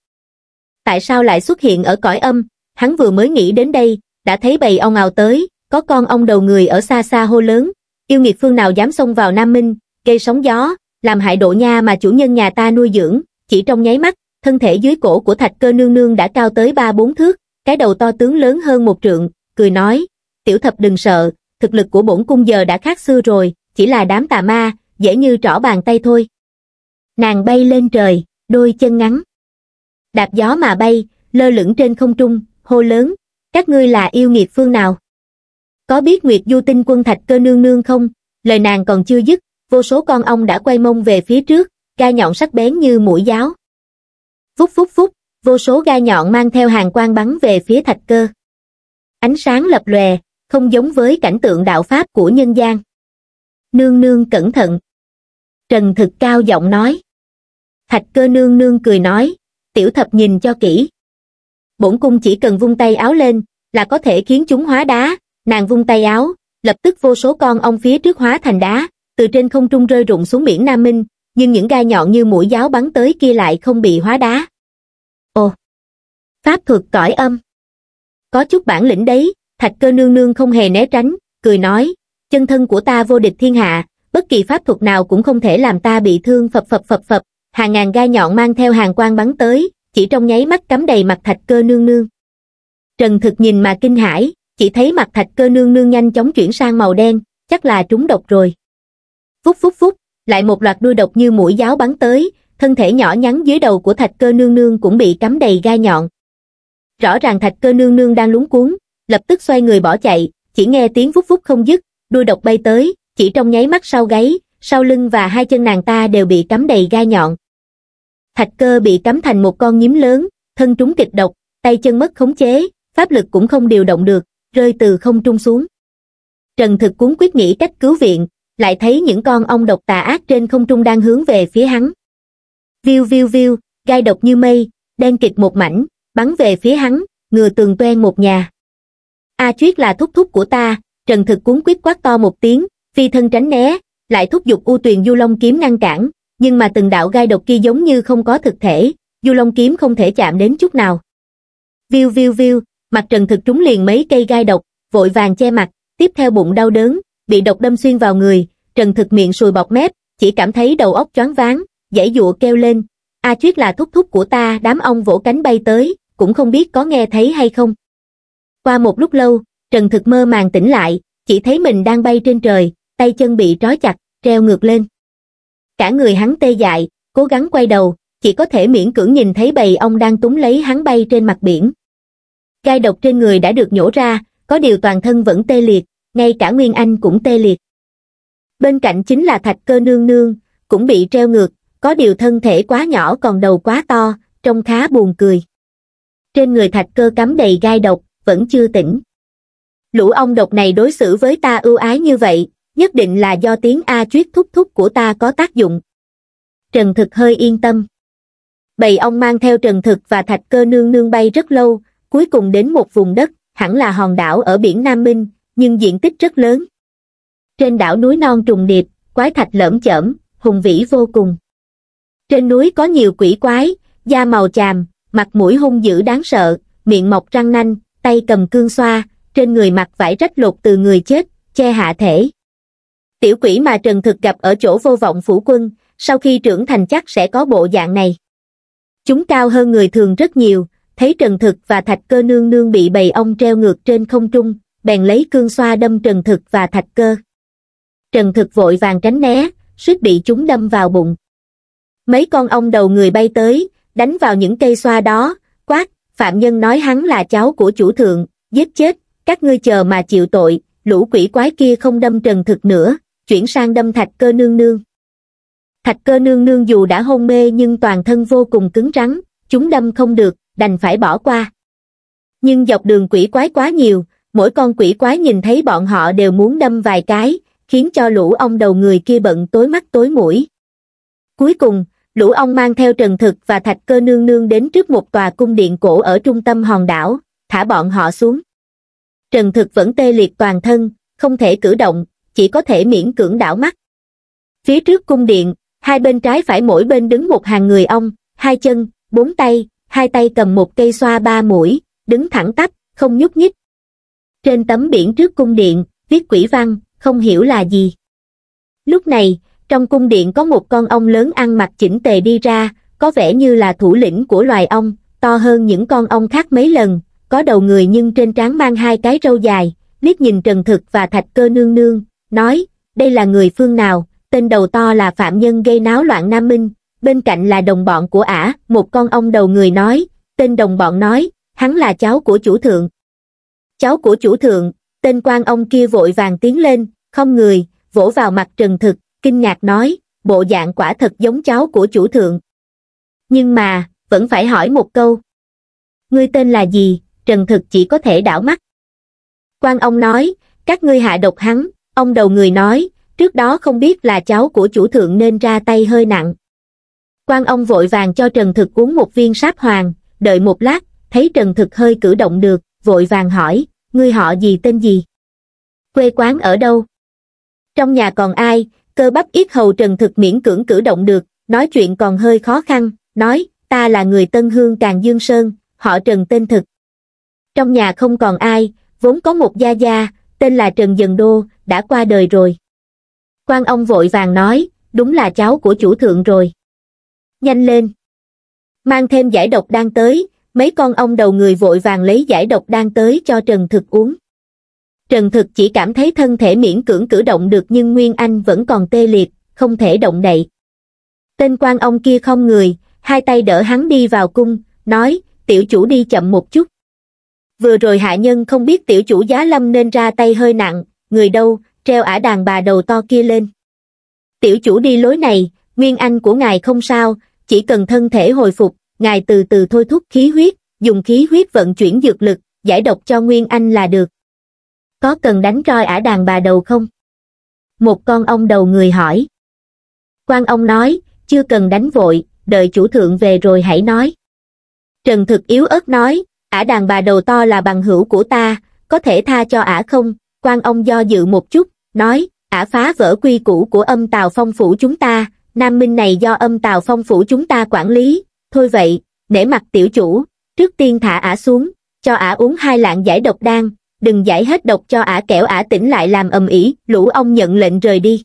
Tại sao lại xuất hiện ở cõi âm? Hắn vừa mới nghĩ đến đây, đã thấy bầy ong ào tới, có con ong đầu người ở xa xa hô lớn, yêu nghiệt phương nào dám xông vào Nam Minh, gây sóng gió, làm hại độ nha mà chủ nhân nhà ta nuôi dưỡng, chỉ trong nháy mắt, thân thể dưới cổ của thạch cơ nương nương đã cao tới ba bốn thước, cái đầu to tướng lớn hơn một trượng, cười nói, tiểu thập đừng sợ, thực lực của bổn cung giờ đã khác xưa rồi, chỉ là đám tà ma, dễ như trỏ bàn tay thôi. Nàng bay lên trời, đôi chân ngắn. Đạp gió mà bay, lơ lửng trên không trung, hô lớn, các ngươi là yêu nghiệt phương nào? Có biết Nguyệt Du tinh quân thạch cơ nương nương không? Lời nàng còn chưa dứt, vô số con ong đã quay mông về phía trước, gai nhọn sắc bén như mũi giáo vút vút vút vô số gai nhọn mang theo hàng quang bắn về phía thạch cơ ánh sáng lập lòe không giống với cảnh tượng đạo pháp của nhân gian nương nương cẩn thận trần thực cao giọng nói thạch cơ nương nương cười nói tiểu thập nhìn cho kỹ bổn cung chỉ cần vung tay áo lên là có thể khiến chúng hóa đá nàng vung tay áo lập tức vô số con ong phía trước hóa thành đá từ trên không trung rơi rụng xuống biển nam minh nhưng những gai nhọn như mũi giáo bắn tới kia lại không bị hóa đá. Ồ! Pháp thuật cõi âm! Có chút bản lĩnh đấy, thạch cơ nương nương không hề né tránh, cười nói, chân thân của ta vô địch thiên hạ, bất kỳ pháp thuật nào cũng không thể làm ta bị thương phập phập phập phập, hàng ngàn gai nhọn mang theo hàng quang bắn tới, chỉ trong nháy mắt cắm đầy mặt thạch cơ nương nương. Trần thực nhìn mà kinh hãi, chỉ thấy mặt thạch cơ nương nương nhanh chóng chuyển sang màu đen, chắc là trúng độc rồi. Phúc phúc phúc, lại một loạt đuôi độc như mũi giáo bắn tới thân thể nhỏ nhắn dưới đầu của thạch cơ nương nương cũng bị cắm đầy gai nhọn rõ ràng thạch cơ nương nương đang lúng cuốn lập tức xoay người bỏ chạy chỉ nghe tiếng vút vút không dứt đuôi độc bay tới chỉ trong nháy mắt sau gáy sau lưng và hai chân nàng ta đều bị cắm đầy gai nhọn thạch cơ bị cắm thành một con nhím lớn thân trúng kịch độc tay chân mất khống chế pháp lực cũng không điều động được rơi từ không trung xuống trần thực cuốn quyết nghĩ cách cứu viện lại thấy những con ong độc tà ác trên không trung đang hướng về phía hắn viu viu viu gai độc như mây đen kịt một mảnh bắn về phía hắn ngừa tường toen một nhà a à, chuyết là thúc thúc của ta trần thực cuốn quyết quát to một tiếng phi thân tránh né lại thúc giục u tuyền du long kiếm ngăn cản nhưng mà từng đạo gai độc kia giống như không có thực thể du long kiếm không thể chạm đến chút nào viu viu viu mặt trần thực trúng liền mấy cây gai độc vội vàng che mặt tiếp theo bụng đau đớn bị độc đâm xuyên vào người, Trần Thực miệng sùi bọt mép, chỉ cảm thấy đầu óc choáng váng, dãy dụa kêu lên, A à, là thúc thúc của ta, đám ong vỗ cánh bay tới, cũng không biết có nghe thấy hay không. Qua một lúc lâu, Trần Thực mơ màng tỉnh lại, chỉ thấy mình đang bay trên trời, tay chân bị trói chặt, treo ngược lên. Cả người hắn tê dại, cố gắng quay đầu, chỉ có thể miễn cưỡng nhìn thấy bầy ong đang túm lấy hắn bay trên mặt biển. Gai độc trên người đã được nhổ ra, có điều toàn thân vẫn tê liệt, ngay cả Nguyên Anh cũng tê liệt. Bên cạnh chính là thạch cơ nương nương, cũng bị treo ngược, có điều thân thể quá nhỏ còn đầu quá to, trông khá buồn cười. Trên người thạch cơ cắm đầy gai độc, vẫn chưa tỉnh. Lũ ong độc này đối xử với ta ưu ái như vậy, nhất định là do tiếng A chuyết thúc thúc của ta có tác dụng. Trần Thực hơi yên tâm. Bầy ong mang theo Trần Thực và thạch cơ nương nương bay rất lâu, cuối cùng đến một vùng đất, hẳn là hòn đảo ở biển Nam Minh, nhưng diện tích rất lớn trên đảo núi non trùng điệp quái thạch lởm chởm hùng vĩ vô cùng trên núi có nhiều quỷ quái da màu chàm mặt mũi hung dữ đáng sợ miệng mọc răng nanh tay cầm cương xoa trên người mặc vải rách lột từ người chết che hạ thể tiểu quỷ mà trần thực gặp ở chỗ vô vọng phủ quân sau khi trưởng thành chắc sẽ có bộ dạng này chúng cao hơn người thường rất nhiều thấy trần thực và thạch cơ nương nương bị bầy ong treo ngược trên không trung bèn lấy cương xoa đâm Trần Thực và Thạch Cơ. Trần Thực vội vàng tránh né, suýt bị chúng đâm vào bụng. Mấy con ong đầu người bay tới, đánh vào những cây xoa đó, quát, phạm nhân nói hắn là cháu của chủ thượng, giết chết, các ngươi chờ mà chịu tội, lũ quỷ quái kia không đâm Trần Thực nữa, chuyển sang đâm Thạch Cơ nương nương. Thạch Cơ nương nương dù đã hôn mê nhưng toàn thân vô cùng cứng rắn, chúng đâm không được, đành phải bỏ qua. Nhưng dọc đường quỷ quái quá nhiều, mỗi con quỷ quái nhìn thấy bọn họ đều muốn đâm vài cái, khiến cho lũ ông đầu người kia bận tối mắt tối mũi. Cuối cùng, lũ ông mang theo Trần Thực và Thạch Cơ Nương Nương đến trước một tòa cung điện cổ ở trung tâm hòn đảo, thả bọn họ xuống. Trần Thực vẫn tê liệt toàn thân, không thể cử động, chỉ có thể miễn cưỡng đảo mắt. Phía trước cung điện, hai bên trái phải mỗi bên đứng một hàng người ông, hai chân, bốn tay, hai tay cầm một cây xoa ba mũi, đứng thẳng tắp, không nhúc nhích, trên tấm biển trước cung điện, viết quỷ văn, không hiểu là gì. Lúc này, trong cung điện có một con ong lớn ăn mặc chỉnh tề đi ra, có vẻ như là thủ lĩnh của loài ong, to hơn những con ong khác mấy lần, có đầu người nhưng trên trán mang hai cái râu dài, liếc nhìn Trần Thực và Thạch Cơ nương nương, nói, đây là người phương nào, tên đầu to là phạm nhân gây náo loạn Nam Minh, bên cạnh là đồng bọn của ả, một con ong đầu người nói, tên đồng bọn nói, hắn là cháu của chủ thượng, cháu của chủ thượng, tên quan ông kia vội vàng tiến lên, không người, vỗ vào mặt trần thực, kinh ngạc nói, bộ dạng quả thật giống cháu của chủ thượng. Nhưng mà, vẫn phải hỏi một câu. Ngươi tên là gì, trần thực chỉ có thể đảo mắt. Quan ông nói, các ngươi hạ độc hắn, ông đầu người nói, trước đó không biết là cháu của chủ thượng nên ra tay hơi nặng. Quan ông vội vàng cho Trần Thực uống một viên sáp hoàng, đợi một lát, thấy Trần Thực hơi cử động được, vội vàng hỏi, ngươi họ gì tên gì? Quê quán ở đâu? Trong nhà còn ai, cơ bắp ít hầu trần thực miễn cưỡng cử động được, nói chuyện còn hơi khó khăn, nói, ta là người Tân Hương Càng Dương Sơn, họ Trần tên thực. Trong nhà không còn ai, vốn có một gia gia, tên là Trần Dần Đô, đã qua đời rồi. quan ông vội vàng nói, đúng là cháu của chủ thượng rồi. Nhanh lên! Mang thêm giải độc đang tới, mấy con ong đầu người vội vàng lấy giải độc đang tới cho Trần Thực uống. Trần Thực chỉ cảm thấy thân thể miễn cưỡng cử động được nhưng Nguyên Anh vẫn còn tê liệt, không thể động đậy. Tên quan ông kia không người, hai tay đỡ hắn đi vào cung, nói, tiểu chủ đi chậm một chút. Vừa rồi hạ nhân không biết tiểu chủ giá lâm nên ra tay hơi nặng, người đâu, treo ả đàn bà đầu to kia lên. Tiểu chủ đi lối này, Nguyên Anh của ngài không sao, chỉ cần thân thể hồi phục, ngài từ từ thôi thúc khí huyết, dùng khí huyết vận chuyển dược lực, giải độc cho Nguyên Anh là được. Có cần đánh roi ả đàn bà đầu không? Một con ông đầu người hỏi. quan ông nói, chưa cần đánh vội, đợi chủ thượng về rồi hãy nói. Trần thực yếu ớt nói, ả đàn bà đầu to là bằng hữu của ta, có thể tha cho ả không? quan ông do dự một chút, nói, ả phá vỡ quy củ của âm tào phong phủ chúng ta, Nam Minh này do âm tào phong phủ chúng ta quản lý, thôi vậy, để mặt tiểu chủ, trước tiên thả ả xuống, cho ả uống hai lạng giải độc đan, đừng giải hết độc cho ả kẻo ả tỉnh lại làm ầm ĩ. lũ ông nhận lệnh rời đi.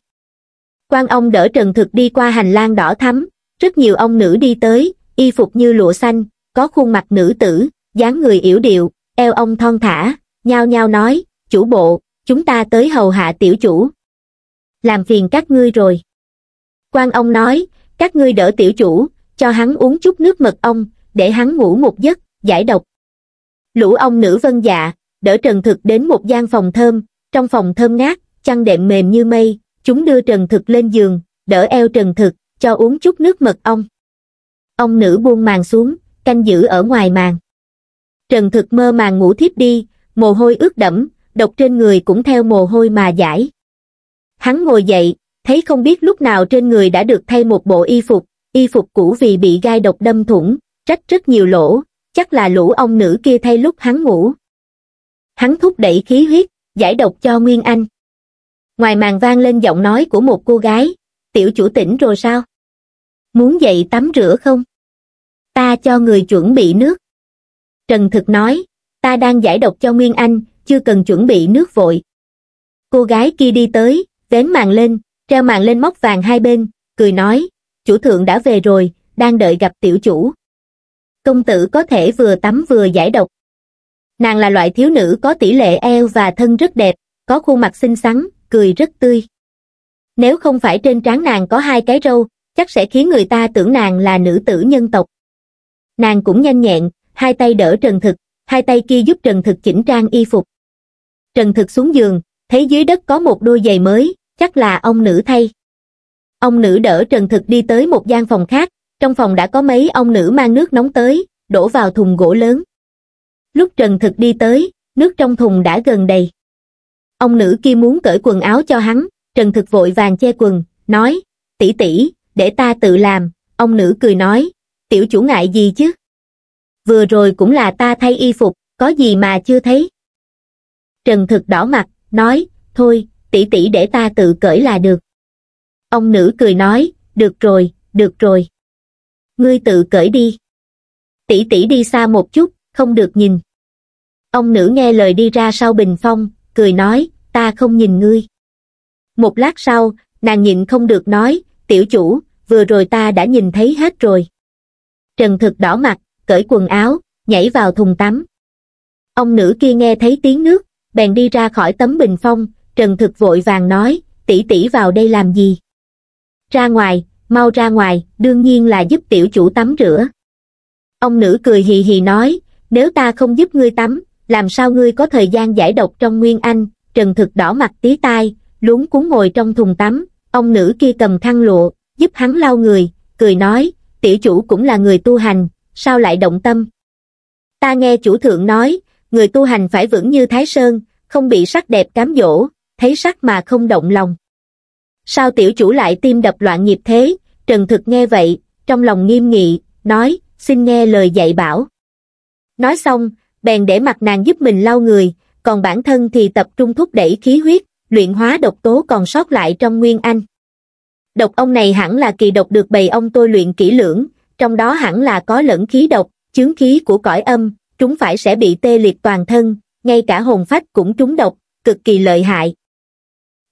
quan ông đỡ Trần Thực đi qua hành lang đỏ thắm, rất nhiều ông nữ đi tới, y phục như lụa xanh, có khuôn mặt nữ tử, dáng người yểu điệu, eo ông thon thả, nhao nhao nói, chủ bộ, chúng ta tới hầu hạ tiểu chủ. Làm phiền các ngươi rồi. quan ông nói, các ngươi đỡ tiểu chủ, cho hắn uống chút nước mật ong, để hắn ngủ một giấc, giải độc. Lũ ong nữ vân dạ, đỡ Trần Thực đến một gian phòng thơm, trong phòng thơm ngát, chăn đệm mềm như mây, chúng đưa Trần Thực lên giường, đỡ eo Trần Thực, cho uống chút nước mật ong. Ông nữ buông màn xuống, canh giữ ở ngoài màn. Trần Thực mơ màng ngủ thiếp đi, mồ hôi ướt đẫm, độc trên người cũng theo mồ hôi mà giải. Hắn ngồi dậy, thấy không biết lúc nào trên người đã được thay một bộ y phục, y phục cũ vì bị gai độc đâm thủng, rách rất nhiều lỗ, chắc là lũ ông nữ kia thay lúc hắn ngủ. Hắn thúc đẩy khí huyết, giải độc cho Nguyên Anh. Ngoài màn vang lên giọng nói của một cô gái, tiểu chủ tỉnh rồi sao? Muốn dậy tắm rửa không? Ta cho người chuẩn bị nước. Trần Thực nói, ta đang giải độc cho Nguyên Anh, chưa cần chuẩn bị nước vội. Cô gái kia đi tới, vén màn lên, treo màn lên móc vàng hai bên, cười nói, chủ thượng đã về rồi, đang đợi gặp tiểu chủ. Công tử có thể vừa tắm vừa giải độc. Nàng là loại thiếu nữ có tỷ lệ eo và thân rất đẹp, có khuôn mặt xinh xắn, cười rất tươi. Nếu không phải trên trán nàng có hai cái râu, chắc sẽ khiến người ta tưởng nàng là nữ tử nhân tộc. Nàng cũng nhanh nhẹn, hai tay đỡ Trần Thực, hai tay kia giúp Trần Thực chỉnh trang y phục. Trần Thực xuống giường, thấy dưới đất có một đôi giày mới, chắc là ông nữ thay ông nữ đỡ Trần Thực đi tới một gian phòng khác, trong phòng đã có mấy ông nữ mang nước nóng tới, đổ vào thùng gỗ lớn. Lúc Trần Thực đi tới, nước trong thùng đã gần đầy. Ông nữ kia muốn cởi quần áo cho hắn, Trần Thực vội vàng che quần, nói, tỷ tỷ, để ta tự làm, ông nữ cười nói, tiểu chủ ngại gì chứ? Vừa rồi cũng là ta thay y phục, có gì mà chưa thấy? Trần Thực đỏ mặt, nói, thôi, tỷ tỷ để ta tự cởi là được. Ông nữ cười nói, được rồi, được rồi. Ngươi tự cởi đi. Tỷ tỷ đi xa một chút, không được nhìn. Ông nữ nghe lời đi ra sau bình phong, cười nói, ta không nhìn ngươi. Một lát sau, nàng nhịn không được nói, tiểu chủ, vừa rồi ta đã nhìn thấy hết rồi. Trần thực đỏ mặt, cởi quần áo, nhảy vào thùng tắm. Ông nữ kia nghe thấy tiếng nước, bèn đi ra khỏi tấm bình phong, Trần thực vội vàng nói, tỷ tỷ vào đây làm gì? ra ngoài, mau ra ngoài, đương nhiên là giúp tiểu chủ tắm rửa. Ông nữ cười hì hì nói, nếu ta không giúp ngươi tắm, làm sao ngươi có thời gian giải độc trong Nguyên Anh, Trần Thực đỏ mặt tí tai, luống cuốn ngồi trong thùng tắm, ông nữ kia cầm khăn lụa, giúp hắn lau người, cười nói, tiểu chủ cũng là người tu hành, sao lại động tâm. Ta nghe chủ thượng nói, người tu hành phải vững như Thái Sơn, không bị sắc đẹp cám dỗ, thấy sắc mà không động lòng sao tiểu chủ lại tim đập loạn nhịp thế, Trần Thực nghe vậy, trong lòng nghiêm nghị, nói, xin nghe lời dạy bảo. Nói xong, bèn để mặt nàng giúp mình lau người, còn bản thân thì tập trung thúc đẩy khí huyết, luyện hóa độc tố còn sót lại trong nguyên anh. Độc ông này hẳn là kỳ độc được bầy ông tôi luyện kỹ lưỡng, trong đó hẳn là có lẫn khí độc, chướng khí của cõi âm, chúng phải sẽ bị tê liệt toàn thân, ngay cả hồn phách cũng trúng độc, cực kỳ lợi hại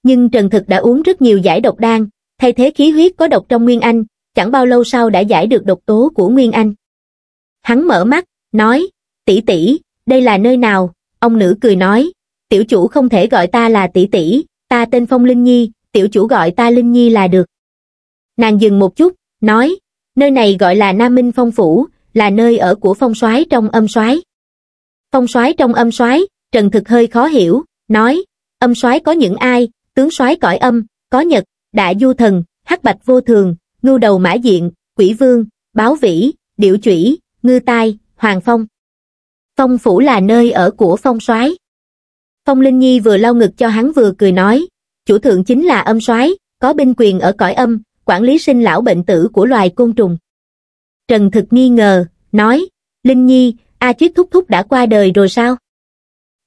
nhưng Trần Thực đã uống rất nhiều giải độc đan, thay thế khí huyết có độc trong Nguyên Anh, chẳng bao lâu sau đã giải được độc tố của Nguyên Anh. Hắn mở mắt, nói, tỷ tỷ, đây là nơi nào? Ông nữ cười nói, tiểu chủ không thể gọi ta là tỷ tỷ, ta tên Phong Linh Nhi, tiểu chủ gọi ta Linh Nhi là được. Nàng dừng một chút, nói, nơi này gọi là Nam Minh Phong Phủ, là nơi ở của Phong Soái trong âm soái. Phong Soái trong âm soái, Trần Thực hơi khó hiểu, nói, âm soái có những ai, tướng soái cõi âm, có nhật, đại du thần, hắc bạch vô thường, ngưu đầu mã diện, quỷ vương, báo vĩ, điệu chủy, ngư tai, hoàng phong. Phong phủ là nơi ở của phong soái. Phong Linh Nhi vừa lau ngực cho hắn vừa cười nói, chủ thượng chính là âm soái, có binh quyền ở cõi âm, quản lý sinh lão bệnh tử của loài côn trùng. Trần Thực nghi ngờ, nói, Linh Nhi, A Chiết Thúc Thúc đã qua đời rồi sao?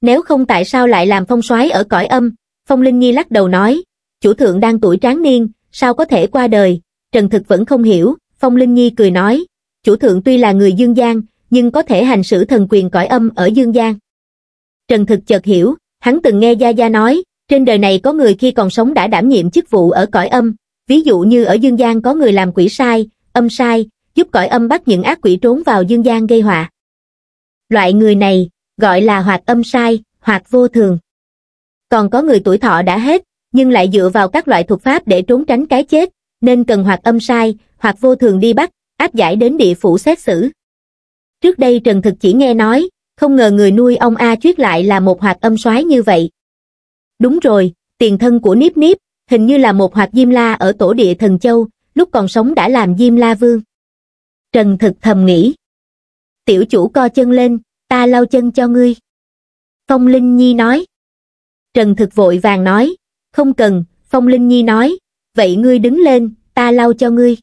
Nếu không tại sao lại làm phong soái ở cõi âm, Phong Linh Nghi lắc đầu nói, chủ thượng đang tuổi tráng niên, sao có thể qua đời, Trần Thực vẫn không hiểu, Phong Linh Nhi cười nói, chủ thượng tuy là người dương gian, nhưng có thể hành xử thần quyền cõi âm ở dương gian. Trần Thực chợt hiểu, hắn từng nghe Gia Gia nói, trên đời này có người khi còn sống đã đảm nhiệm chức vụ ở cõi âm, ví dụ như ở dương gian có người làm quỷ sai, âm sai, giúp cõi âm bắt những ác quỷ trốn vào dương gian gây họa. Loại người này, gọi là hoạt âm sai, hoạt vô thường còn có người tuổi thọ đã hết, nhưng lại dựa vào các loại thuật pháp để trốn tránh cái chết, nên cần hoặc âm sai, hoặc vô thường đi bắt, áp giải đến địa phủ xét xử. Trước đây Trần Thực chỉ nghe nói, không ngờ người nuôi ông A Chuyết lại là một hoạt âm soái như vậy. Đúng rồi, tiền thân của Niếp Niếp, hình như là một hoạt Diêm La ở tổ địa Thần Châu, lúc còn sống đã làm Diêm La Vương. Trần Thực thầm nghĩ. Tiểu chủ co chân lên, ta lau chân cho ngươi. Phong Linh Nhi nói. Trần Thực vội vàng nói, không cần, Phong Linh Nhi nói, vậy ngươi đứng lên, ta lau cho ngươi.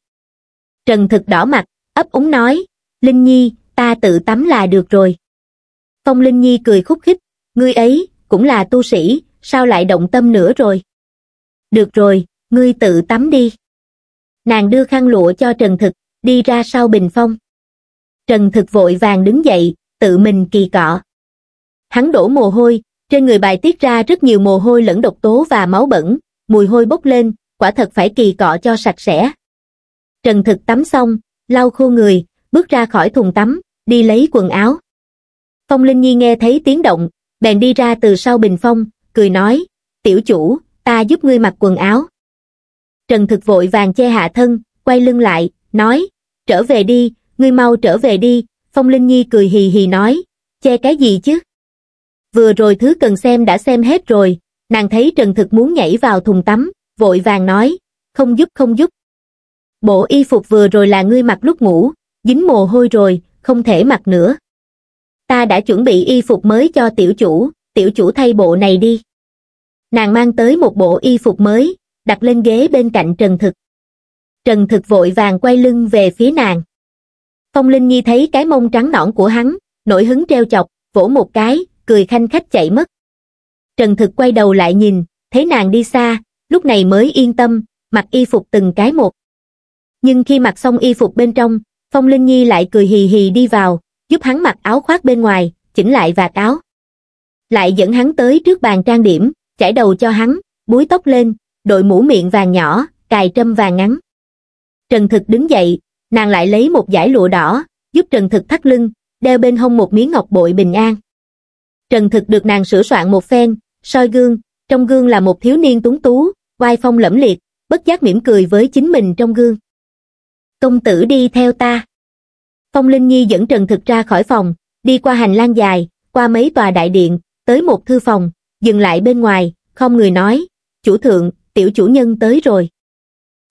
Trần Thực đỏ mặt, ấp úng nói, Linh Nhi, ta tự tắm là được rồi. Phong Linh Nhi cười khúc khích, ngươi ấy, cũng là tu sĩ, sao lại động tâm nữa rồi. Được rồi, ngươi tự tắm đi. Nàng đưa khăn lụa cho Trần Thực, đi ra sau bình phong. Trần Thực vội vàng đứng dậy, tự mình kỳ cọ. Hắn đổ mồ hôi, trên người bài tiết ra rất nhiều mồ hôi lẫn độc tố và máu bẩn, mùi hôi bốc lên, quả thật phải kỳ cọ cho sạch sẽ. Trần Thực tắm xong, lau khô người, bước ra khỏi thùng tắm, đi lấy quần áo. Phong Linh Nhi nghe thấy tiếng động, bèn đi ra từ sau bình phong, cười nói, tiểu chủ, ta giúp ngươi mặc quần áo. Trần Thực vội vàng che hạ thân, quay lưng lại, nói, trở về đi, ngươi mau trở về đi, Phong Linh Nhi cười hì hì nói, che cái gì chứ? vừa rồi thứ cần xem đã xem hết rồi, nàng thấy Trần Thực muốn nhảy vào thùng tắm, vội vàng nói, không giúp không giúp. Bộ y phục vừa rồi là ngươi mặc lúc ngủ, dính mồ hôi rồi, không thể mặc nữa. Ta đã chuẩn bị y phục mới cho tiểu chủ, tiểu chủ thay bộ này đi. Nàng mang tới một bộ y phục mới, đặt lên ghế bên cạnh Trần Thực. Trần Thực vội vàng quay lưng về phía nàng. Phong Linh Nhi thấy cái mông trắng nõn của hắn, nổi hứng treo chọc, vỗ một cái, cười khanh khách chạy mất. Trần Thực quay đầu lại nhìn, thấy nàng đi xa, lúc này mới yên tâm, mặc y phục từng cái một. Nhưng khi mặc xong y phục bên trong, Phong Linh Nhi lại cười hì hì đi vào, giúp hắn mặc áo khoác bên ngoài, chỉnh lại vạt áo. Lại dẫn hắn tới trước bàn trang điểm, chải đầu cho hắn, búi tóc lên, đội mũ miệng vàng nhỏ, cài trâm vàng ngắn. Trần Thực đứng dậy, nàng lại lấy một giải lụa đỏ, giúp Trần Thực thắt lưng, đeo bên hông một miếng ngọc bội bình an. Trần Thực được nàng sửa soạn một phen, soi gương, trong gương là một thiếu niên túng tú, oai phong lẫm liệt, bất giác mỉm cười với chính mình trong gương. Công tử đi theo ta. Phong Linh Nhi dẫn Trần Thực ra khỏi phòng, đi qua hành lang dài, qua mấy tòa đại điện, tới một thư phòng, dừng lại bên ngoài, không người nói, chủ thượng, tiểu chủ nhân tới rồi.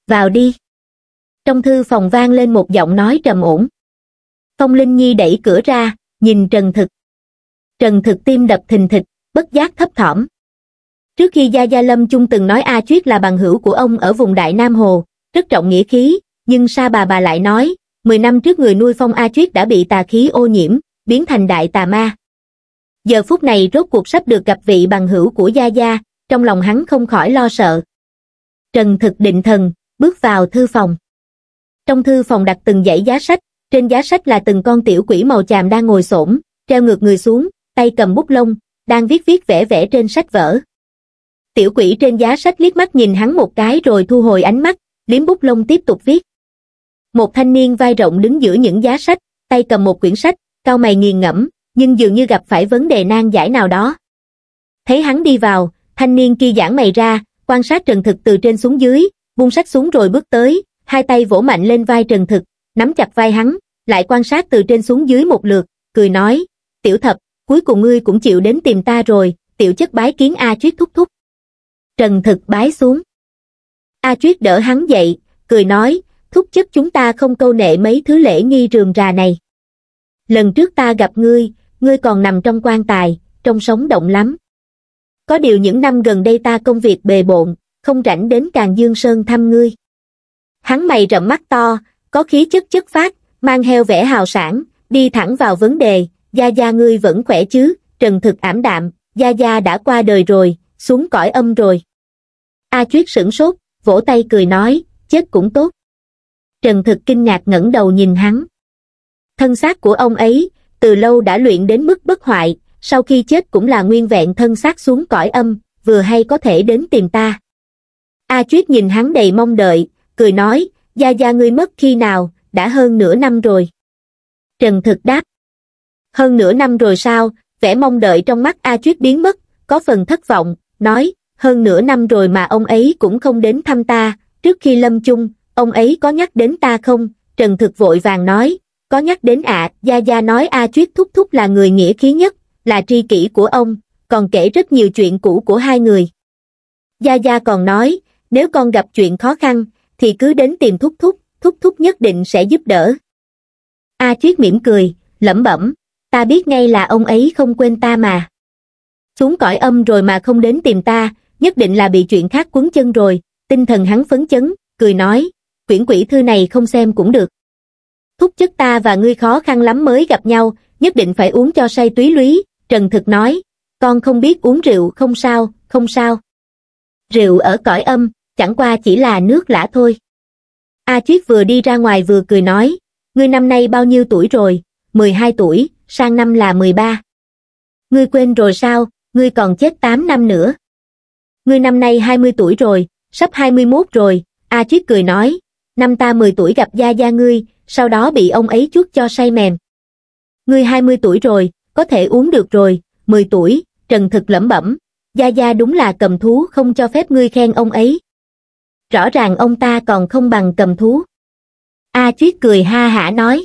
Vào đi. Trong thư phòng vang lên một giọng nói trầm ổn. Phong Linh Nhi đẩy cửa ra, nhìn Trần Thực. Trần Thực tim đập thình thịch, bất giác thấp thỏm. Trước khi Gia Gia Lâm Chung từng nói A Chuyết là bằng hữu của ông ở vùng Đại Nam Hồ, rất trọng nghĩa khí, nhưng Sa bà bà lại nói, 10 năm trước người nuôi phong A Chuyết đã bị tà khí ô nhiễm, biến thành đại tà ma. Giờ phút này rốt cuộc sắp được gặp vị bằng hữu của Gia Gia, trong lòng hắn không khỏi lo sợ. Trần Thực định thần, bước vào thư phòng. Trong thư phòng đặt từng dãy giá sách, trên giá sách là từng con tiểu quỷ màu chàm đang ngồi xổm, treo ngược người xuống, tay cầm bút lông, đang viết viết vẽ vẽ trên sách vở. Tiểu quỷ trên giá sách liếc mắt nhìn hắn một cái rồi thu hồi ánh mắt, liếm bút lông tiếp tục viết. Một thanh niên vai rộng đứng giữa những giá sách, tay cầm một quyển sách, cao mày nghiền ngẫm, nhưng dường như gặp phải vấn đề nan giải nào đó. Thấy hắn đi vào, thanh niên kia giãn mày ra, quan sát Trần Thực từ trên xuống dưới, buông sách xuống rồi bước tới, hai tay vỗ mạnh lên vai Trần Thực, nắm chặt vai hắn, lại quan sát từ trên xuống dưới một lượt, cười nói, tiểu thập, cuối cùng ngươi cũng chịu đến tìm ta rồi, tiểu chất bái kiến A Chuyết thúc thúc. Trần Thực bái xuống. A Chuyết đỡ hắn dậy, cười nói, thúc chất chúng ta không câu nệ mấy thứ lễ nghi rườm rà này. Lần trước ta gặp ngươi, ngươi còn nằm trong quan tài, trong sống động lắm. Có điều những năm gần đây ta công việc bề bộn, không rảnh đến Càng Dương Sơn thăm ngươi. Hắn mày rậm mắt to, có khí chất chất phát, mang heo vẻ hào sản, đi thẳng vào vấn đề, Gia Gia ngươi vẫn khỏe chứ, Trần Thực ảm đạm, Gia Gia đã qua đời rồi, xuống cõi âm rồi. A Chuyết sửng sốt, vỗ tay cười nói, chết cũng tốt. Trần Thực kinh ngạc ngẩng đầu nhìn hắn. Thân xác của ông ấy, từ lâu đã luyện đến mức bất hoại, sau khi chết cũng là nguyên vẹn thân xác xuống cõi âm, vừa hay có thể đến tìm ta. A Chuyết nhìn hắn đầy mong đợi, cười nói, Gia Gia ngươi mất khi nào, đã hơn nửa năm rồi. Trần Thực đáp, hơn nửa năm rồi sao, vẻ mong đợi trong mắt A Chuyết biến mất, có phần thất vọng, nói, hơn nửa năm rồi mà ông ấy cũng không đến thăm ta, trước khi lâm chung, ông ấy có nhắc đến ta không, Trần Thực vội vàng nói, có nhắc đến ạ, à, Gia Gia nói A Chuyết Thúc Thúc là người nghĩa khí nhất, là tri kỷ của ông, còn kể rất nhiều chuyện cũ của hai người. Gia Gia còn nói, nếu con gặp chuyện khó khăn, thì cứ đến tìm Thúc Thúc, Thúc Thúc nhất định sẽ giúp đỡ. A Chuyết mỉm cười, lẩm bẩm, ta biết ngay là ông ấy không quên ta mà. Xuống cõi âm rồi mà không đến tìm ta, nhất định là bị chuyện khác cuốn chân rồi, tinh thần hắn phấn chấn, cười nói, quyển quỷ thư này không xem cũng được. Thúc chất ta và ngươi khó khăn lắm mới gặp nhau, nhất định phải uống cho say túy lúy, Trần Thực nói, con không biết uống rượu không sao, không sao. Rượu ở cõi âm, chẳng qua chỉ là nước lã thôi. A Chiết vừa đi ra ngoài vừa cười nói, ngươi năm nay bao nhiêu tuổi rồi? 12 tuổi, sang năm là 13. Ngươi quên rồi sao, ngươi còn chết 8 năm nữa. Ngươi năm nay 20 tuổi rồi, sắp 21 rồi, A Chuyết cười nói, năm ta 10 tuổi gặp Gia Gia ngươi, sau đó bị ông ấy chuốt cho say mềm. Ngươi 20 tuổi rồi, có thể uống được rồi, 10 tuổi, Trần Thực lẩm bẩm, Gia Gia đúng là cầm thú không cho phép ngươi khen ông ấy. Rõ ràng ông ta còn không bằng cầm thú. A Chuyết cười ha hả nói